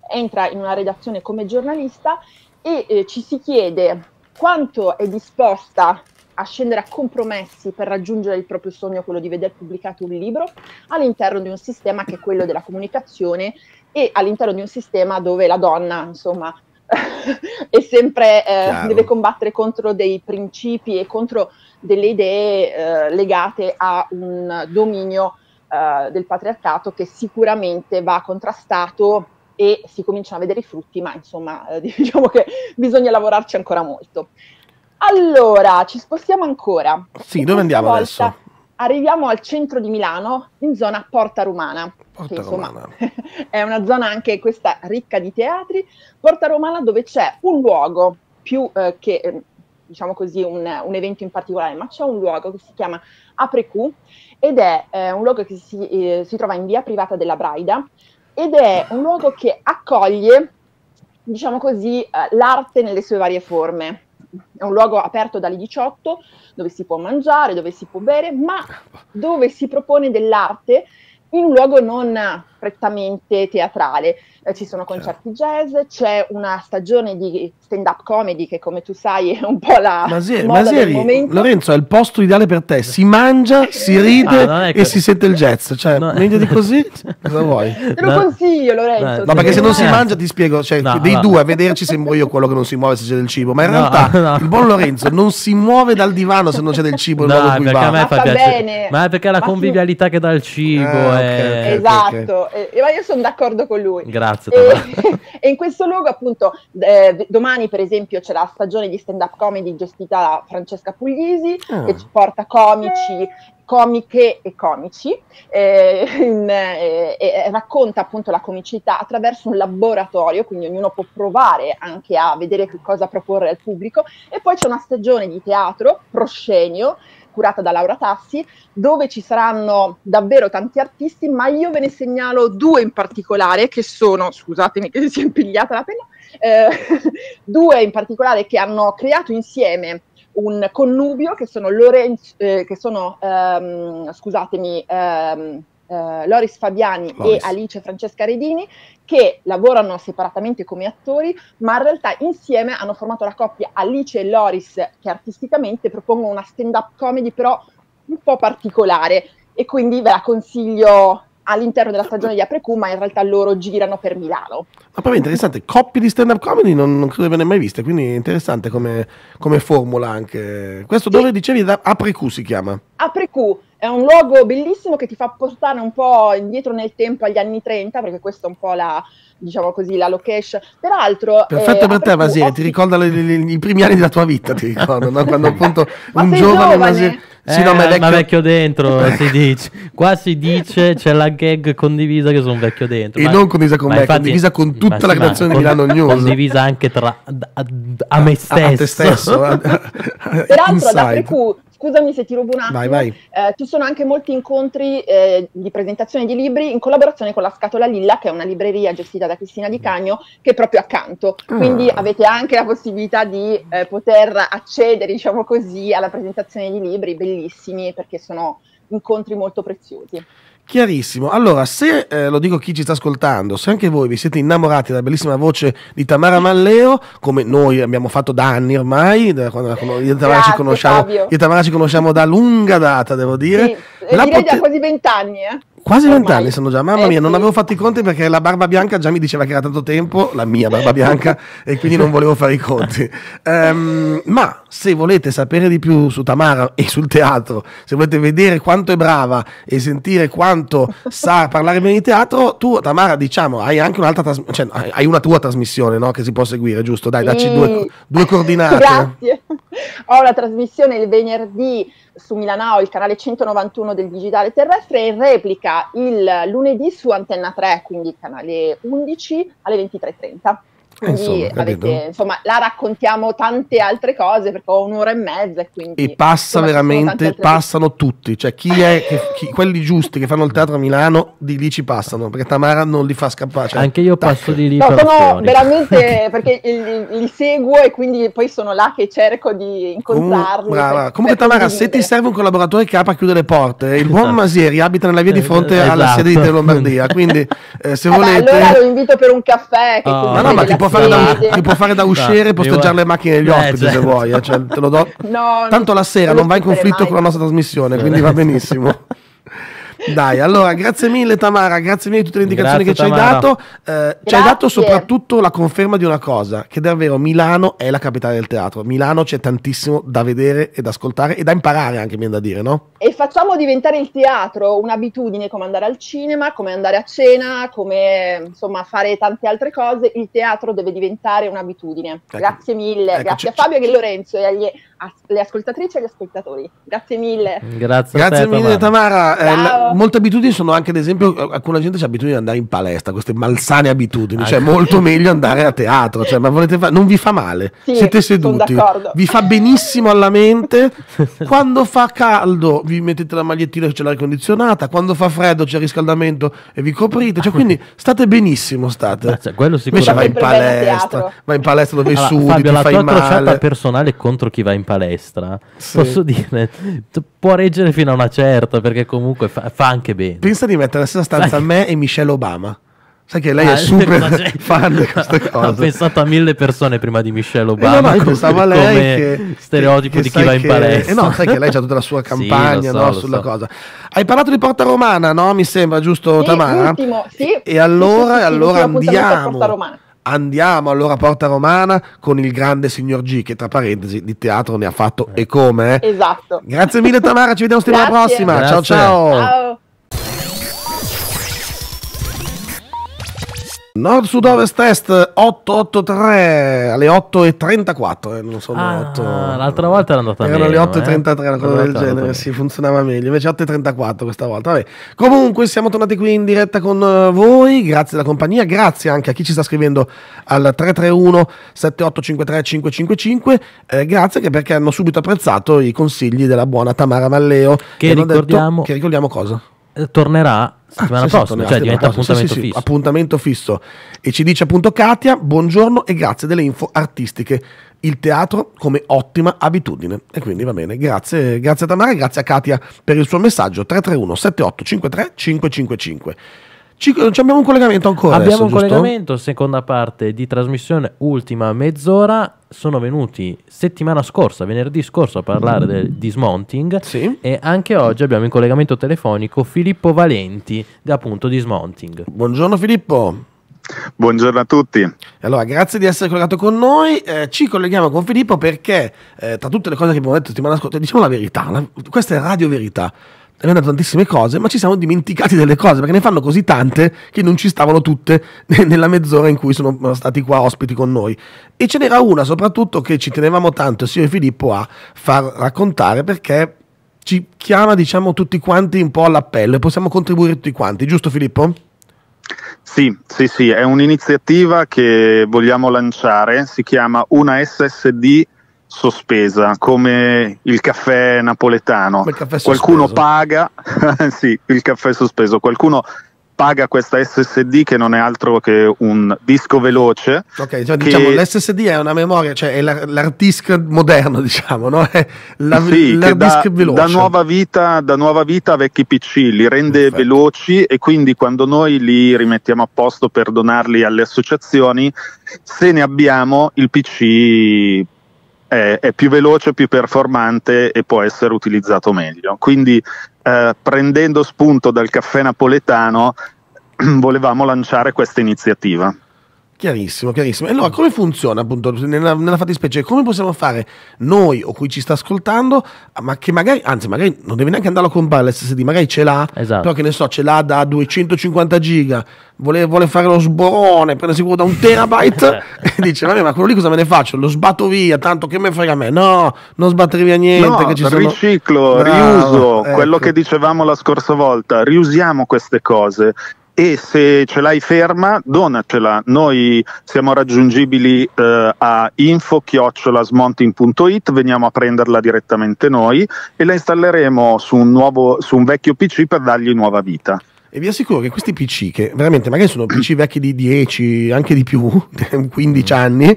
entra in una redazione come giornalista e eh, ci si chiede quanto è disposta a scendere a compromessi per raggiungere il proprio sogno, quello di vedere pubblicato un libro, all'interno di un sistema che è quello della comunicazione e all'interno di un sistema dove la donna, insomma, è sempre eh, deve combattere contro dei principi e contro delle idee eh, legate a un dominio eh, del patriarcato che sicuramente va contrastato e si cominciano a vedere i frutti, ma insomma eh, diciamo che bisogna lavorarci ancora molto. Allora, ci spostiamo ancora. Sì, dove andiamo adesso? Arriviamo al centro di Milano, in zona Porta Romana. Porta che, insomma, Romana. è una zona anche questa ricca di teatri. Porta Romana dove c'è un luogo più eh, che ehm, diciamo così, un, un, evento in particolare, ma c'è un luogo che si chiama Aprecù ed è eh, un luogo che si, eh, si, trova in via privata della Braida ed è un luogo che accoglie, diciamo così, eh, l'arte nelle sue varie forme è un luogo aperto dalle 18 dove si può mangiare, dove si può bere, ma ah, dove si propone dell'arte in un luogo non prettamente teatrale. Eh, ci sono concerti jazz, c'è una stagione di stand-up comedy che come tu sai è un po' la Masieri, moda Masieri, Lorenzo è il posto ideale per te, si mangia, si ride ah, e si sente il jazz, cioè no, meglio di così cosa vuoi? Te lo no. consiglio Lorenzo. No, no perché se non si eh. mangia ti spiego, cioè, dei due a vederci sembro io quello che non si muove se c'è del cibo, ma in realtà il buon Lorenzo non si muove dal divano se non c'è del cibo, no, perché va. a me fa, fa piacere. Ma è perché è la convivialità che dà il cibo, eh, okay, esatto, okay, okay. Esatto eh, ma io sono d'accordo con lui. Grazie. E, e in questo luogo, appunto, eh, domani, per esempio, c'è la stagione di stand-up comedy gestita da Francesca Puglisi, ah. che ci porta comici comiche e comici, eh, in, eh, eh, racconta appunto la comicità attraverso un laboratorio, quindi ognuno può provare anche a vedere che cosa proporre al pubblico, e poi c'è una stagione di teatro, proscenio, curata da Laura Tassi, dove ci saranno davvero tanti artisti, ma io ve ne segnalo due in particolare che sono, scusatemi che si è impigliata la penna, eh, due in particolare che hanno creato insieme un connubio che sono Lorenzo, eh, che sono, ehm, scusatemi, ehm, eh, Loris Fabiani Loris. e Alice Francesca Redini, che lavorano separatamente come attori, ma in realtà insieme hanno formato la coppia Alice e Loris, che artisticamente propongono una stand-up comedy però un po' particolare e quindi ve la consiglio all'interno della stagione di Aprecù, ma in realtà loro girano per Milano. Ma poi è interessante, coppie di stand-up comedy non, non credo di averne mai viste, quindi è interessante come, come formula anche. Questo dove sì. dicevi? Aprecù si chiama? Aprecù è un luogo bellissimo che ti fa portare un po' indietro nel tempo agli anni 30, perché questa è un po' la, diciamo così, la location. Peraltro... Eh, Perfetto eh, per te, Vasile, ti ricorda le, le, le, i primi anni della tua vita, ti ricordo, no? quando appunto un giovane... giovane. Eh, sì, no, ma, vecchio... ma vecchio dentro si dice. Qua si dice c'è la gag condivisa che sono vecchio dentro. E ma, non condivisa con me, infatti, condivisa con tutta la creazione di Milano News. Condivisa anche tra a, a, me stesso. A, a te stesso. Eh. Peraltro, Inside. da Precu scusami se ti rubo un attimo, vai, vai. Eh, ci sono anche molti incontri eh, di presentazione di libri in collaborazione con la Scatola Lilla, che è una libreria gestita da Cristina Di Cagno, che è proprio accanto. Ah. Quindi ah. avete anche la possibilità di eh, poter accedere, diciamo così, alla presentazione di libri bellissimi, perché sono incontri molto preziosi. Chiarissimo. Allora, se eh, lo dico a chi ci sta ascoltando, se anche voi vi siete innamorati della bellissima voce di Tamara Malleo, come noi abbiamo fatto da anni ormai, da quando io e Tamara, Grazie, ci, conosciamo, io e Tamara ci conosciamo da lunga data, devo dire. Sì, la direi pote- da quasi vent'anni. Eh? Quasi vent'anni sono già, mamma mia, non avevo fatto i conti perché la barba bianca già mi diceva che era tanto tempo, la mia barba bianca, e quindi non volevo fare i conti. Um, ma se volete sapere di più su Tamara e sul teatro, se volete vedere quanto è brava e sentire quanto sa parlare bene di teatro, tu Tamara diciamo hai anche un'altra trasmissione, cioè, hai una tua trasmissione no? che si può seguire, giusto? Dai, dacci e... due, due coordinate. Grazie. Ho la trasmissione il venerdì su Milanao, il canale 191 del digitale terrestre e in replica il lunedì su Antenna 3, quindi canale 11 alle 23.30. Eh, quindi insomma, avete, insomma, la raccontiamo tante altre cose perché ho un'ora e mezza e quindi... E passa insomma, veramente, passano cose. tutti, cioè chi è, che, chi, quelli giusti che fanno il teatro a Milano di lì ci passano perché Tamara non li fa scappare. Cioè, Anche io passo tac. di lì. No, sono azioni. veramente perché li, li, seguo e quindi poi sono là che cerco di incontrarli. brava. Per, Comunque per Tamara, se ti serve un collaboratore che apra e chiude le porte, il buon esatto. Masieri abita nella via di eh, fronte esatto. alla sede di Lombardia, quindi eh, se eh volete... allora lo invito per un caffè. Che oh. Ma no, ma che può fare da, ti può fare da usciere e posteggiare le macchine negli eh, ospiti certo. se vuoi. Eh, cioè, te lo do. No, Tanto la sera non va in conflitto mai. con la nostra trasmissione, quindi va benissimo. Dai, allora grazie mille Tamara, grazie mille di tutte le indicazioni grazie, che ci hai dato. Eh, ci hai dato soprattutto la conferma di una cosa, che davvero Milano è la capitale del teatro. Milano c'è tantissimo da vedere e da ascoltare e da imparare anche, viene da dire, no? E facciamo diventare il teatro un'abitudine come andare al cinema, come andare a cena, come insomma fare tante altre cose. Il teatro deve diventare un'abitudine. Ecco. Grazie mille, ecco, grazie a Fabio e a Lorenzo e agli as- le ascoltatrici e gli ascoltatori. Grazie mille. Grazie, Grazie te, mille Tamara. Tamara. Eh, molte abitudini sono anche, ad esempio, alcuna gente ha abitudine di andare in palestra, queste malsane abitudini, cioè ah. molto meglio andare a teatro, cioè, ma volete fa- non vi fa male, sì, siete seduti, vi fa benissimo alla mente, quando fa caldo vi mettete la magliettina che c'è l'aria condizionata, quando fa freddo c'è il riscaldamento e vi coprite, cioè, quindi state benissimo, state. Ma cioè, quello sicuramente. Invece vai in palestra, va in palestra dove allora, sudi, Fabio, la fai tua male. personale contro chi va in palestra palestra, sì. posso dire, può reggere fino a una certa perché comunque fa, fa anche bene. Pensa di mettere la stessa stanza Sai... me e Michelle Obama. Sai che lei ah, è super fan di queste cose. Ho pensato a mille persone prima di Michelle Obama. Eh no, pensavo a lei che, stereotipo che, che di chi va in palestra. Eh no, sai che lei c'ha tutta la sua campagna sì, so, no, sulla so. cosa. Hai parlato di Porta Romana, no? Mi sembra giusto, sì, Tamara. Ultimo, sì. E allora, sì, allora andiamo andiamo allora a Porta Romana con il grande signor G che tra parentesi di teatro ne ha fatto eh. e come eh? esatto grazie mille Tamara ci vediamo settimana prossima grazie. ciao ciao, ciao. Nord sud-ovest est 883 alle 8.34, eh, non sono ah, 8. L'altra volta era andata Erano meno, le 8.33, eh? una cosa del genere, si sì, funzionava meglio, invece 8.34 questa volta. Vabbè. Comunque siamo tornati qui in diretta con eh, voi, grazie alla compagnia, grazie anche a chi ci sta scrivendo al 331 7853 555, eh, grazie che perché hanno subito apprezzato i consigli della buona Tamara Malleo che, che ricordiamo detto, che ricordiamo cosa? Eh, tornerà settimana ah, sì, prossima, cioè, sì, cioè diventa appuntamento, sì, fisso. appuntamento fisso. E ci dice appunto Katia, buongiorno e grazie delle info artistiche. Il teatro come ottima abitudine. E quindi va bene, grazie, grazie a Tamara, grazie a Katia per il suo messaggio 331 7853 555. Ci, abbiamo un collegamento ancora. Abbiamo adesso, un giusto? collegamento, seconda parte di trasmissione, ultima mezz'ora. Sono venuti settimana scorsa, venerdì scorso, a parlare del dismounting. Sì. E anche oggi abbiamo in collegamento telefonico Filippo Valenti, appunto dismounting. Buongiorno Filippo. Buongiorno a tutti. Allora, grazie di essere collegato con noi. Eh, ci colleghiamo con Filippo perché, eh, tra tutte le cose che abbiamo detto settimana scorsa, diciamo la verità, la, questa è Radio Verità è andate tantissime cose, ma ci siamo dimenticati delle cose perché ne fanno così tante che non ci stavano tutte nella mezz'ora in cui sono stati qua ospiti con noi. E ce n'era una soprattutto che ci tenevamo tanto, sia io e Filippo, a far raccontare perché ci chiama, diciamo, tutti quanti un po' all'appello e possiamo contribuire tutti quanti, giusto Filippo? Sì, sì, sì, è un'iniziativa che vogliamo lanciare, si chiama Una SSD sospesa, come il caffè napoletano. Il caffè qualcuno paga, sì, il caffè sospeso, qualcuno paga questa SSD che non è altro che un disco veloce. Ok, cioè, diciamo l'SSD è una memoria, cioè è l'hard disk moderno, diciamo, no? È la, sì, l'hard disk veloce. Da nuova, vita, da nuova vita a vecchi PC, li rende Perfetto. veloci e quindi quando noi li rimettiamo a posto per donarli alle associazioni, se ne abbiamo il PC è, è, più veloce, più performante e può essere utilizzato meglio. Quindi eh, prendendo spunto dal caffè napoletano volevamo lanciare questa iniziativa. Chiarissimo, chiarissimo. E allora come funziona appunto nella, nella, fattispecie? Come possiamo fare noi o chi ci sta ascoltando, ma che magari, anzi magari non deve neanche andarlo a comprare l'SSD, magari ce l'ha, esatto. però che ne so, ce l'ha da 250 giga, vuole, vuole fare lo sborone, prende sicuro da un terabyte e dice, vabbè ma quello lì cosa me ne faccio? Lo sbatto via, tanto che me frega a me? No, non sbattere via niente. No, che ci riciclo, sono... riuso, ecco. quello che dicevamo la scorsa volta, riusiamo queste cose e se ce l'hai ferma donacela. Noi siamo raggiungibili eh, a info-smonting.it, veniamo a prenderla direttamente noi e la installeremo su un, nuovo, su un vecchio PC per dargli nuova vita. E vi assicuro che questi PC, che veramente magari sono PC vecchi di 10, anche di più, 15 anni,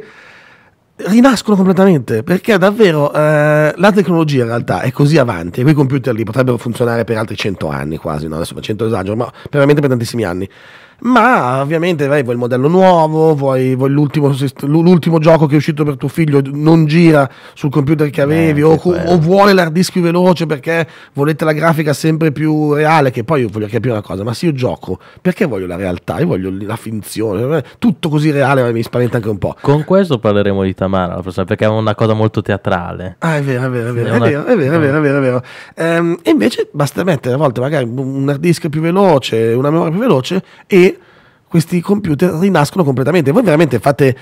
rinascono completamente perché davvero eh, la tecnologia in realtà è così avanti e quei computer lì potrebbero funzionare per altri 100 anni quasi no? adesso 100 esagero ma veramente per tantissimi anni ma ovviamente vai, vuoi il modello nuovo, vuoi, vuoi l'ultimo, l'ultimo, gioco che è uscito per tuo figlio non gira sul computer che avevi eh, o, o, vuole l'hard disk più veloce perché volete la grafica sempre più reale che poi io voglio capire una cosa, ma se io gioco perché voglio la realtà, io voglio la finzione, eh, tutto così reale mi spaventa anche un po'. Con questo parleremo di Tamara la prossima perché è una cosa molto teatrale. Ah è vero, è vero, è vero, è, una... vero, è, vero, è vero, è vero, è vero. Ehm, e invece basta mettere a volte magari un hard disk più veloce, una memoria più veloce e questi computer rinascono completamente. Voi veramente fate.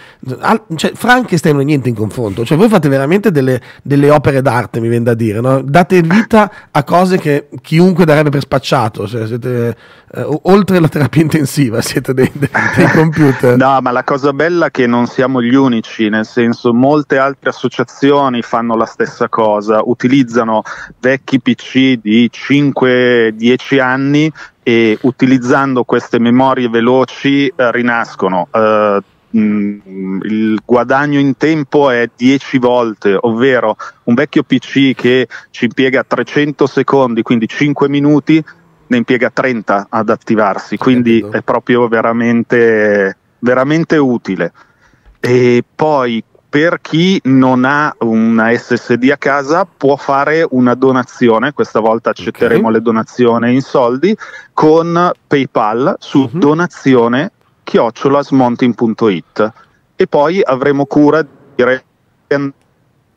Cioè, Frankenstein non è niente in confronto. Cioè, voi fate veramente delle, delle opere d'arte, mi viene da dire. No? Date vita a cose che chiunque darebbe per spacciato. Cioè, siete, eh, oltre la terapia intensiva, siete dei, dei computer. no, ma la cosa bella è che non siamo gli unici, nel senso, molte altre associazioni fanno la stessa cosa, utilizzano vecchi PC di 5-10 anni e utilizzando queste memorie veloci eh, rinascono. Eh, mm, il guadagno in tempo è 10 volte, ovvero un vecchio PC che ci impiega 300 secondi, quindi 5 minuti, ne impiega 30 ad attivarsi, quindi è proprio veramente, veramente utile. E poi per chi non ha una SSD a casa può fare una donazione, questa volta accetteremo okay. le donazioni in soldi, con PayPal su uh-huh. donazione chiocciolasmonting.it e poi avremo cura di dire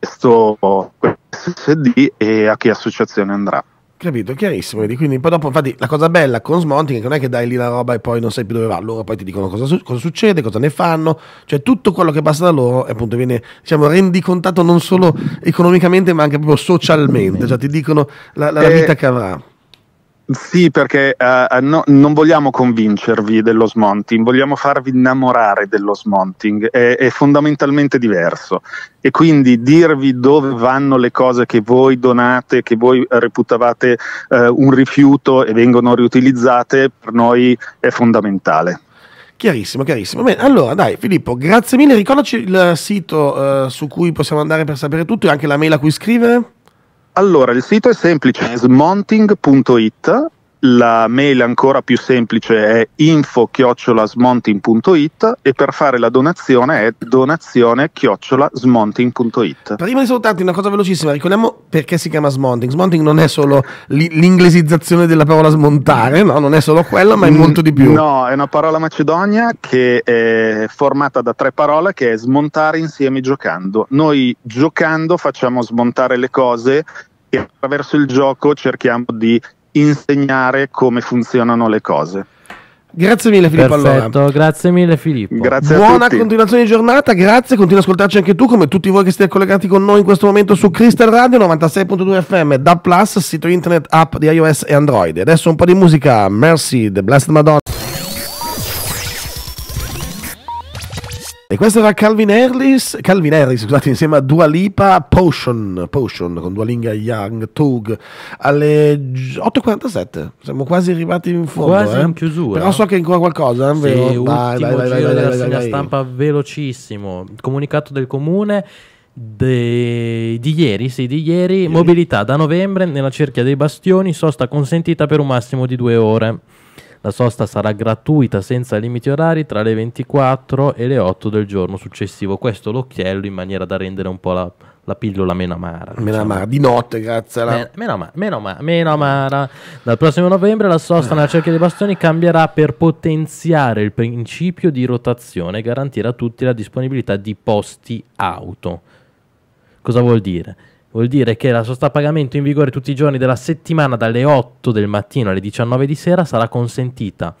questo, questo SSD e a che associazione andrà. Capito, chiarissimo. Vedi? Quindi poi dopo, infatti, la cosa bella con smonting è che non è che dai lì la roba e poi non sai più dove va. Loro poi ti dicono cosa, su- cosa succede, cosa ne fanno. Cioè, tutto quello che passa da loro appunto viene, diciamo, rendicontato non solo economicamente, ma anche proprio socialmente. Cioè, ti dicono la, la, la eh, vita che avrà. Sì, perché uh, no, non vogliamo convincervi dello smonting, vogliamo farvi innamorare dello smonting, è, è, fondamentalmente diverso. E quindi dirvi dove vanno le cose che voi donate, che voi reputavate uh, un rifiuto e vengono riutilizzate, per noi è fondamentale. Chiarissimo, chiarissimo. Bene, allora dai Filippo, grazie mille, ricordaci il sito uh, su cui possiamo andare per sapere tutto e anche la mail a cui scrivere. Allora, il sito è semplice, è smonting.it, la mail ancora più semplice è info-smonting.it e per fare la donazione è donazione-smonting.it. Prima di salutarti una cosa velocissima, ricordiamo perché si chiama smonting. Smonting non è solo l'inglesizzazione della parola smontare, no? non è solo quella, ma è mm, molto di più. No, è una parola macedonia che è formata da tre parole che è smontare insieme giocando. Noi giocando facciamo smontare le cose e attraverso il gioco cerchiamo di insegnare come funzionano le cose. Grazie mille Filippo Perfetto, allora. grazie mille Filippo. Grazie Buona continuazione di giornata, grazie, continua ad ascoltarci anche tu come tutti voi che siete collegati con noi in questo momento su Crystal Radio 96.2 FM, da Plus, sito internet app di iOS e Android. Adesso un po' di musica, Mercy, The Blessed Madonna. E questo era Calvin Harris, Calvin Harris scusate, insieme a Dua Lipa Potion, Potion con Dualinga Young Tug alle 8.47. Siamo quasi arrivati in fondo. Quasi eh. in chiusura. Però so che è ancora qualcosa. Eh, sì, vai, ultimo dai, dai, vai, vai, della segna stampa velocissimo. Comunicato del comune. De... di ieri, sì, di ieri, ieri, mobilità da novembre nella cerchia dei bastioni, sosta consentita per un massimo di due ore. La sosta sarà gratuita senza limiti orari tra le 24 e le 8 del giorno successivo. Questo l'occhiello in maniera da rendere un po' la, la pillola meno amara. Meno amara, di notte, grazie. Alla... Men- meno, meno, meno, amara. Dal prossimo novembre la sosta nella cerchia dei bastoni cambierà per potenziare il principio di rotazione e garantire a tutti la disponibilità di posti auto. Cosa vuol dire? Vuol dire che la sosta pagamento in vigore tutti i giorni della settimana dalle 8 del mattino alle 19 di sera sarà consentita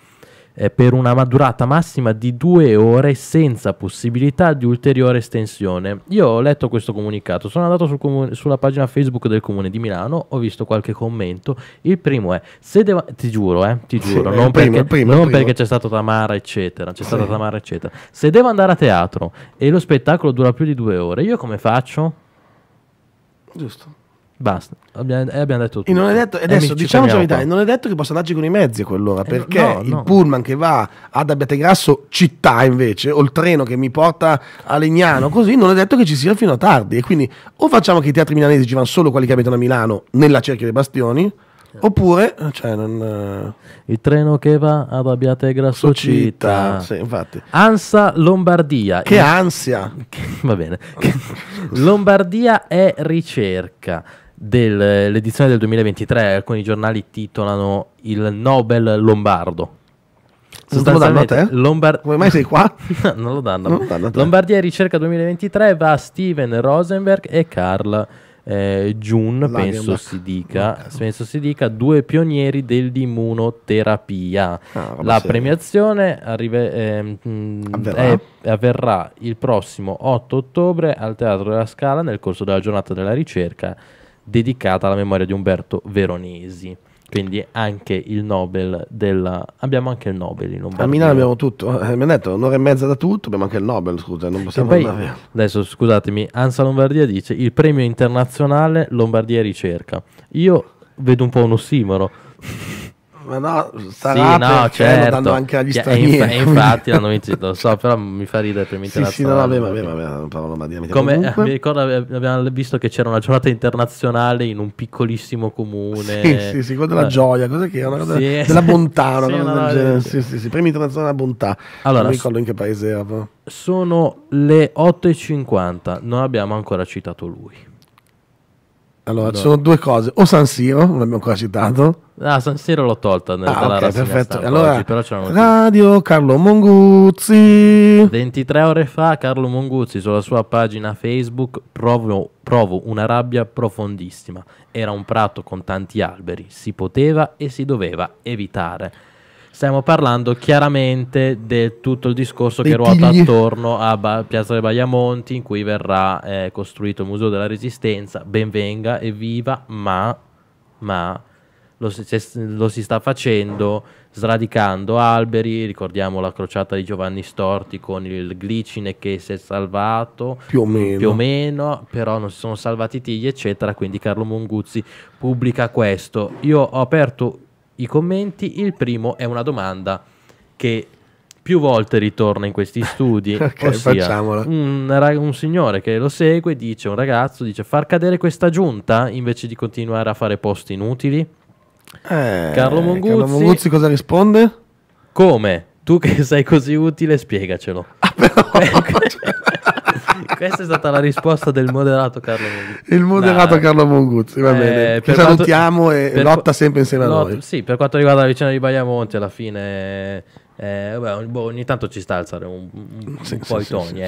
eh, per una durata massima di due ore senza possibilità di ulteriore estensione. Io ho letto questo comunicato, sono andato sul comune, sulla pagina Facebook del Comune di Milano, ho visto qualche commento. Il primo è, se deva- ti giuro, eh, ti giuro, sì, eh, non, primo, perché, primo, non primo. perché, c'è stato Tamara, eccetera, c'è sì. stata Tamara, eccetera. Se devo andare a teatro e lo spettacolo dura più di due ore, io come faccio? Giusto. Basta, abbiamo, eh, abbiamo detto tutto. E non è detto, eh, adesso diciamoci la verità, non è detto che possa andarci con i mezzi a quell'ora, eh, perché no, no. il pullman che va ad Abbiategrasso città invece, o il treno che mi porta a Legnano, così non è detto che ci sia fino a tardi. E quindi o facciamo che i teatri milanesi ci vanno solo quelli che abitano a Milano nella cerchia dei bastioni, eh. Oppure eh, cioè, non... Eh, il treno che va ad Abbiategra Socita, sì, Ansa Lombardia. Che in... ansia! Che, va bene. Lombardia è ricerca dell'edizione del 2023. Alcuni giornali titolano il Nobel Lombardo. lo Sostanzialmente, Lombard... come mai sei qua? no, non lo danno. Non lo danno Lombardia ricerca 2023 va a Steven Rosenberg e Carl eh, Jun, penso si, dica, penso si, dica, due pionieri dell'immunoterapia. Ah, la seria. premiazione arrive, eh, avverrà. È, avverrà il prossimo 8 ottobre al Teatro della Scala nel corso della giornata della ricerca dedicata alla memoria di Umberto Veronesi. Quindi anche il Nobel della... Abbiamo anche il Nobel in Lombardia. A Milano abbiamo tutto, eh, mi ha detto un'ora e mezza da tutto, abbiamo anche il Nobel, scusa, non possiamo poi, andare Adesso scusatemi, Ansa Lombardia dice il premio internazionale Lombardia Ricerca. Io vedo un po' un ossimoro ma no, sarà sì, no, certo. lo danno certo. anche agli stranieri. Inf- infatti l'hanno vinto, lo so, però mi fa ridere per internazionale. Sì, sì, no, vabbè, vabbè, vabbè, Paolo Madia. Come, mi ricordo abbiamo visto che c'era una giornata internazionale in un piccolissimo comune. Sì, sì, sì, quella della allora. Eh. gioia, cosa che è una cosa sì. della bontà, sì, no, no, sì, sì, sì, prima internazionale della bontà. Allora, non ricordo in che paese era. Sono le 8.50, non abbiamo ancora citato lui. Allora, ci sono due cose. O San Siro, non l'abbiamo ancora citato. Ah, San Siro l'ho tolta nella ah, okay, perfetto. Allora, oggi, però Radio Carlo Monguzzi. 23 ore fa Carlo Monguzzi sulla sua pagina Facebook provo, provo una rabbia profondissima. Era un prato con tanti alberi, si poteva e si doveva evitare stiamo parlando chiaramente di tutto il discorso che ruota pigli. attorno a ba- Piazza dei Bagliamonti in cui verrà eh, costruito il Museo della Resistenza, benvenga e viva, ma, ma lo, si, lo si sta facendo sradicando alberi, ricordiamo la crociata di Giovanni Storti con il glicine che si è salvato, più o meno, più o meno però non si sono salvati tigli eccetera, quindi Carlo Monguzzi pubblica questo. Io ho aperto i commenti. Il primo è una domanda che più volte ritorna in questi studi. okay, ossia, un, un, signore che lo segue dice, un ragazzo dice far cadere questa giunta invece di continuare a fare posti inutili. Eh, Carlo Monguzzi. Carlo Monguzzi cosa risponde? Come? Tu che sei così utile, spiegacelo. Ah, però, ecco. cioè, questa è stata la risposta del moderato Carlo Monguzzi. Il moderato nah, Carlo Monguzzi, va eh, bene. Ci salutiamo e lotta sempre insieme a noi. Sì, per quanto riguarda la vicenda di Baiamonti, alla fine... Eh, beh, boh, ogni tanto ci sta alzare un, un, sì, un sì, po' i toni.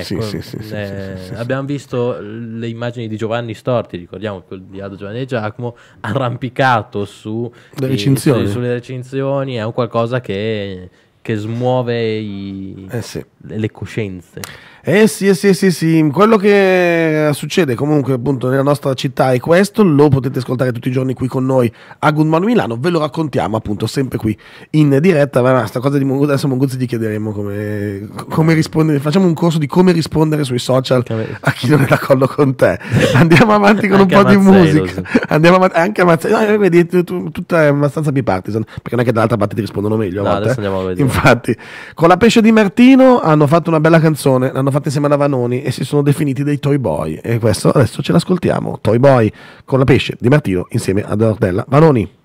abbiamo visto le immagini di Giovanni Storti, ricordiamo quel di Aldo Giovanni e Giacomo, arrampicato su, le recinzioni. Su, sulle recinzioni. È un qualcosa che, che smuove i, eh le coscienze. Eh sì, eh sì, eh sì, sì, quello che succede comunque appunto nella nostra città è questo, lo potete ascoltare tutti i giorni qui con noi a Goodman Milano, ve lo raccontiamo appunto sempre qui in diretta, ma sta cosa di Monguzzi, adesso Monguzzi gli chiederemo come, come, rispondere, facciamo un corso di come rispondere sui social a chi non è d'accordo con te, andiamo avanti con un po' di musica, andiamo avanti anche a Mazzei, eh, vedi, tutta è abbastanza bipartisan, perché non è che dall'altra parte ti rispondono meglio, no, adesso andiamo a vedere. infatti con la pesce di Martino hanno fatto una bella canzone, hanno l'hanno fatta insieme a Vanoni e si sono definiti dei Toy Boy. E questo adesso ce l'ascoltiamo. Toy Boy con la pesce di Martino insieme ad Ortella Vanoni.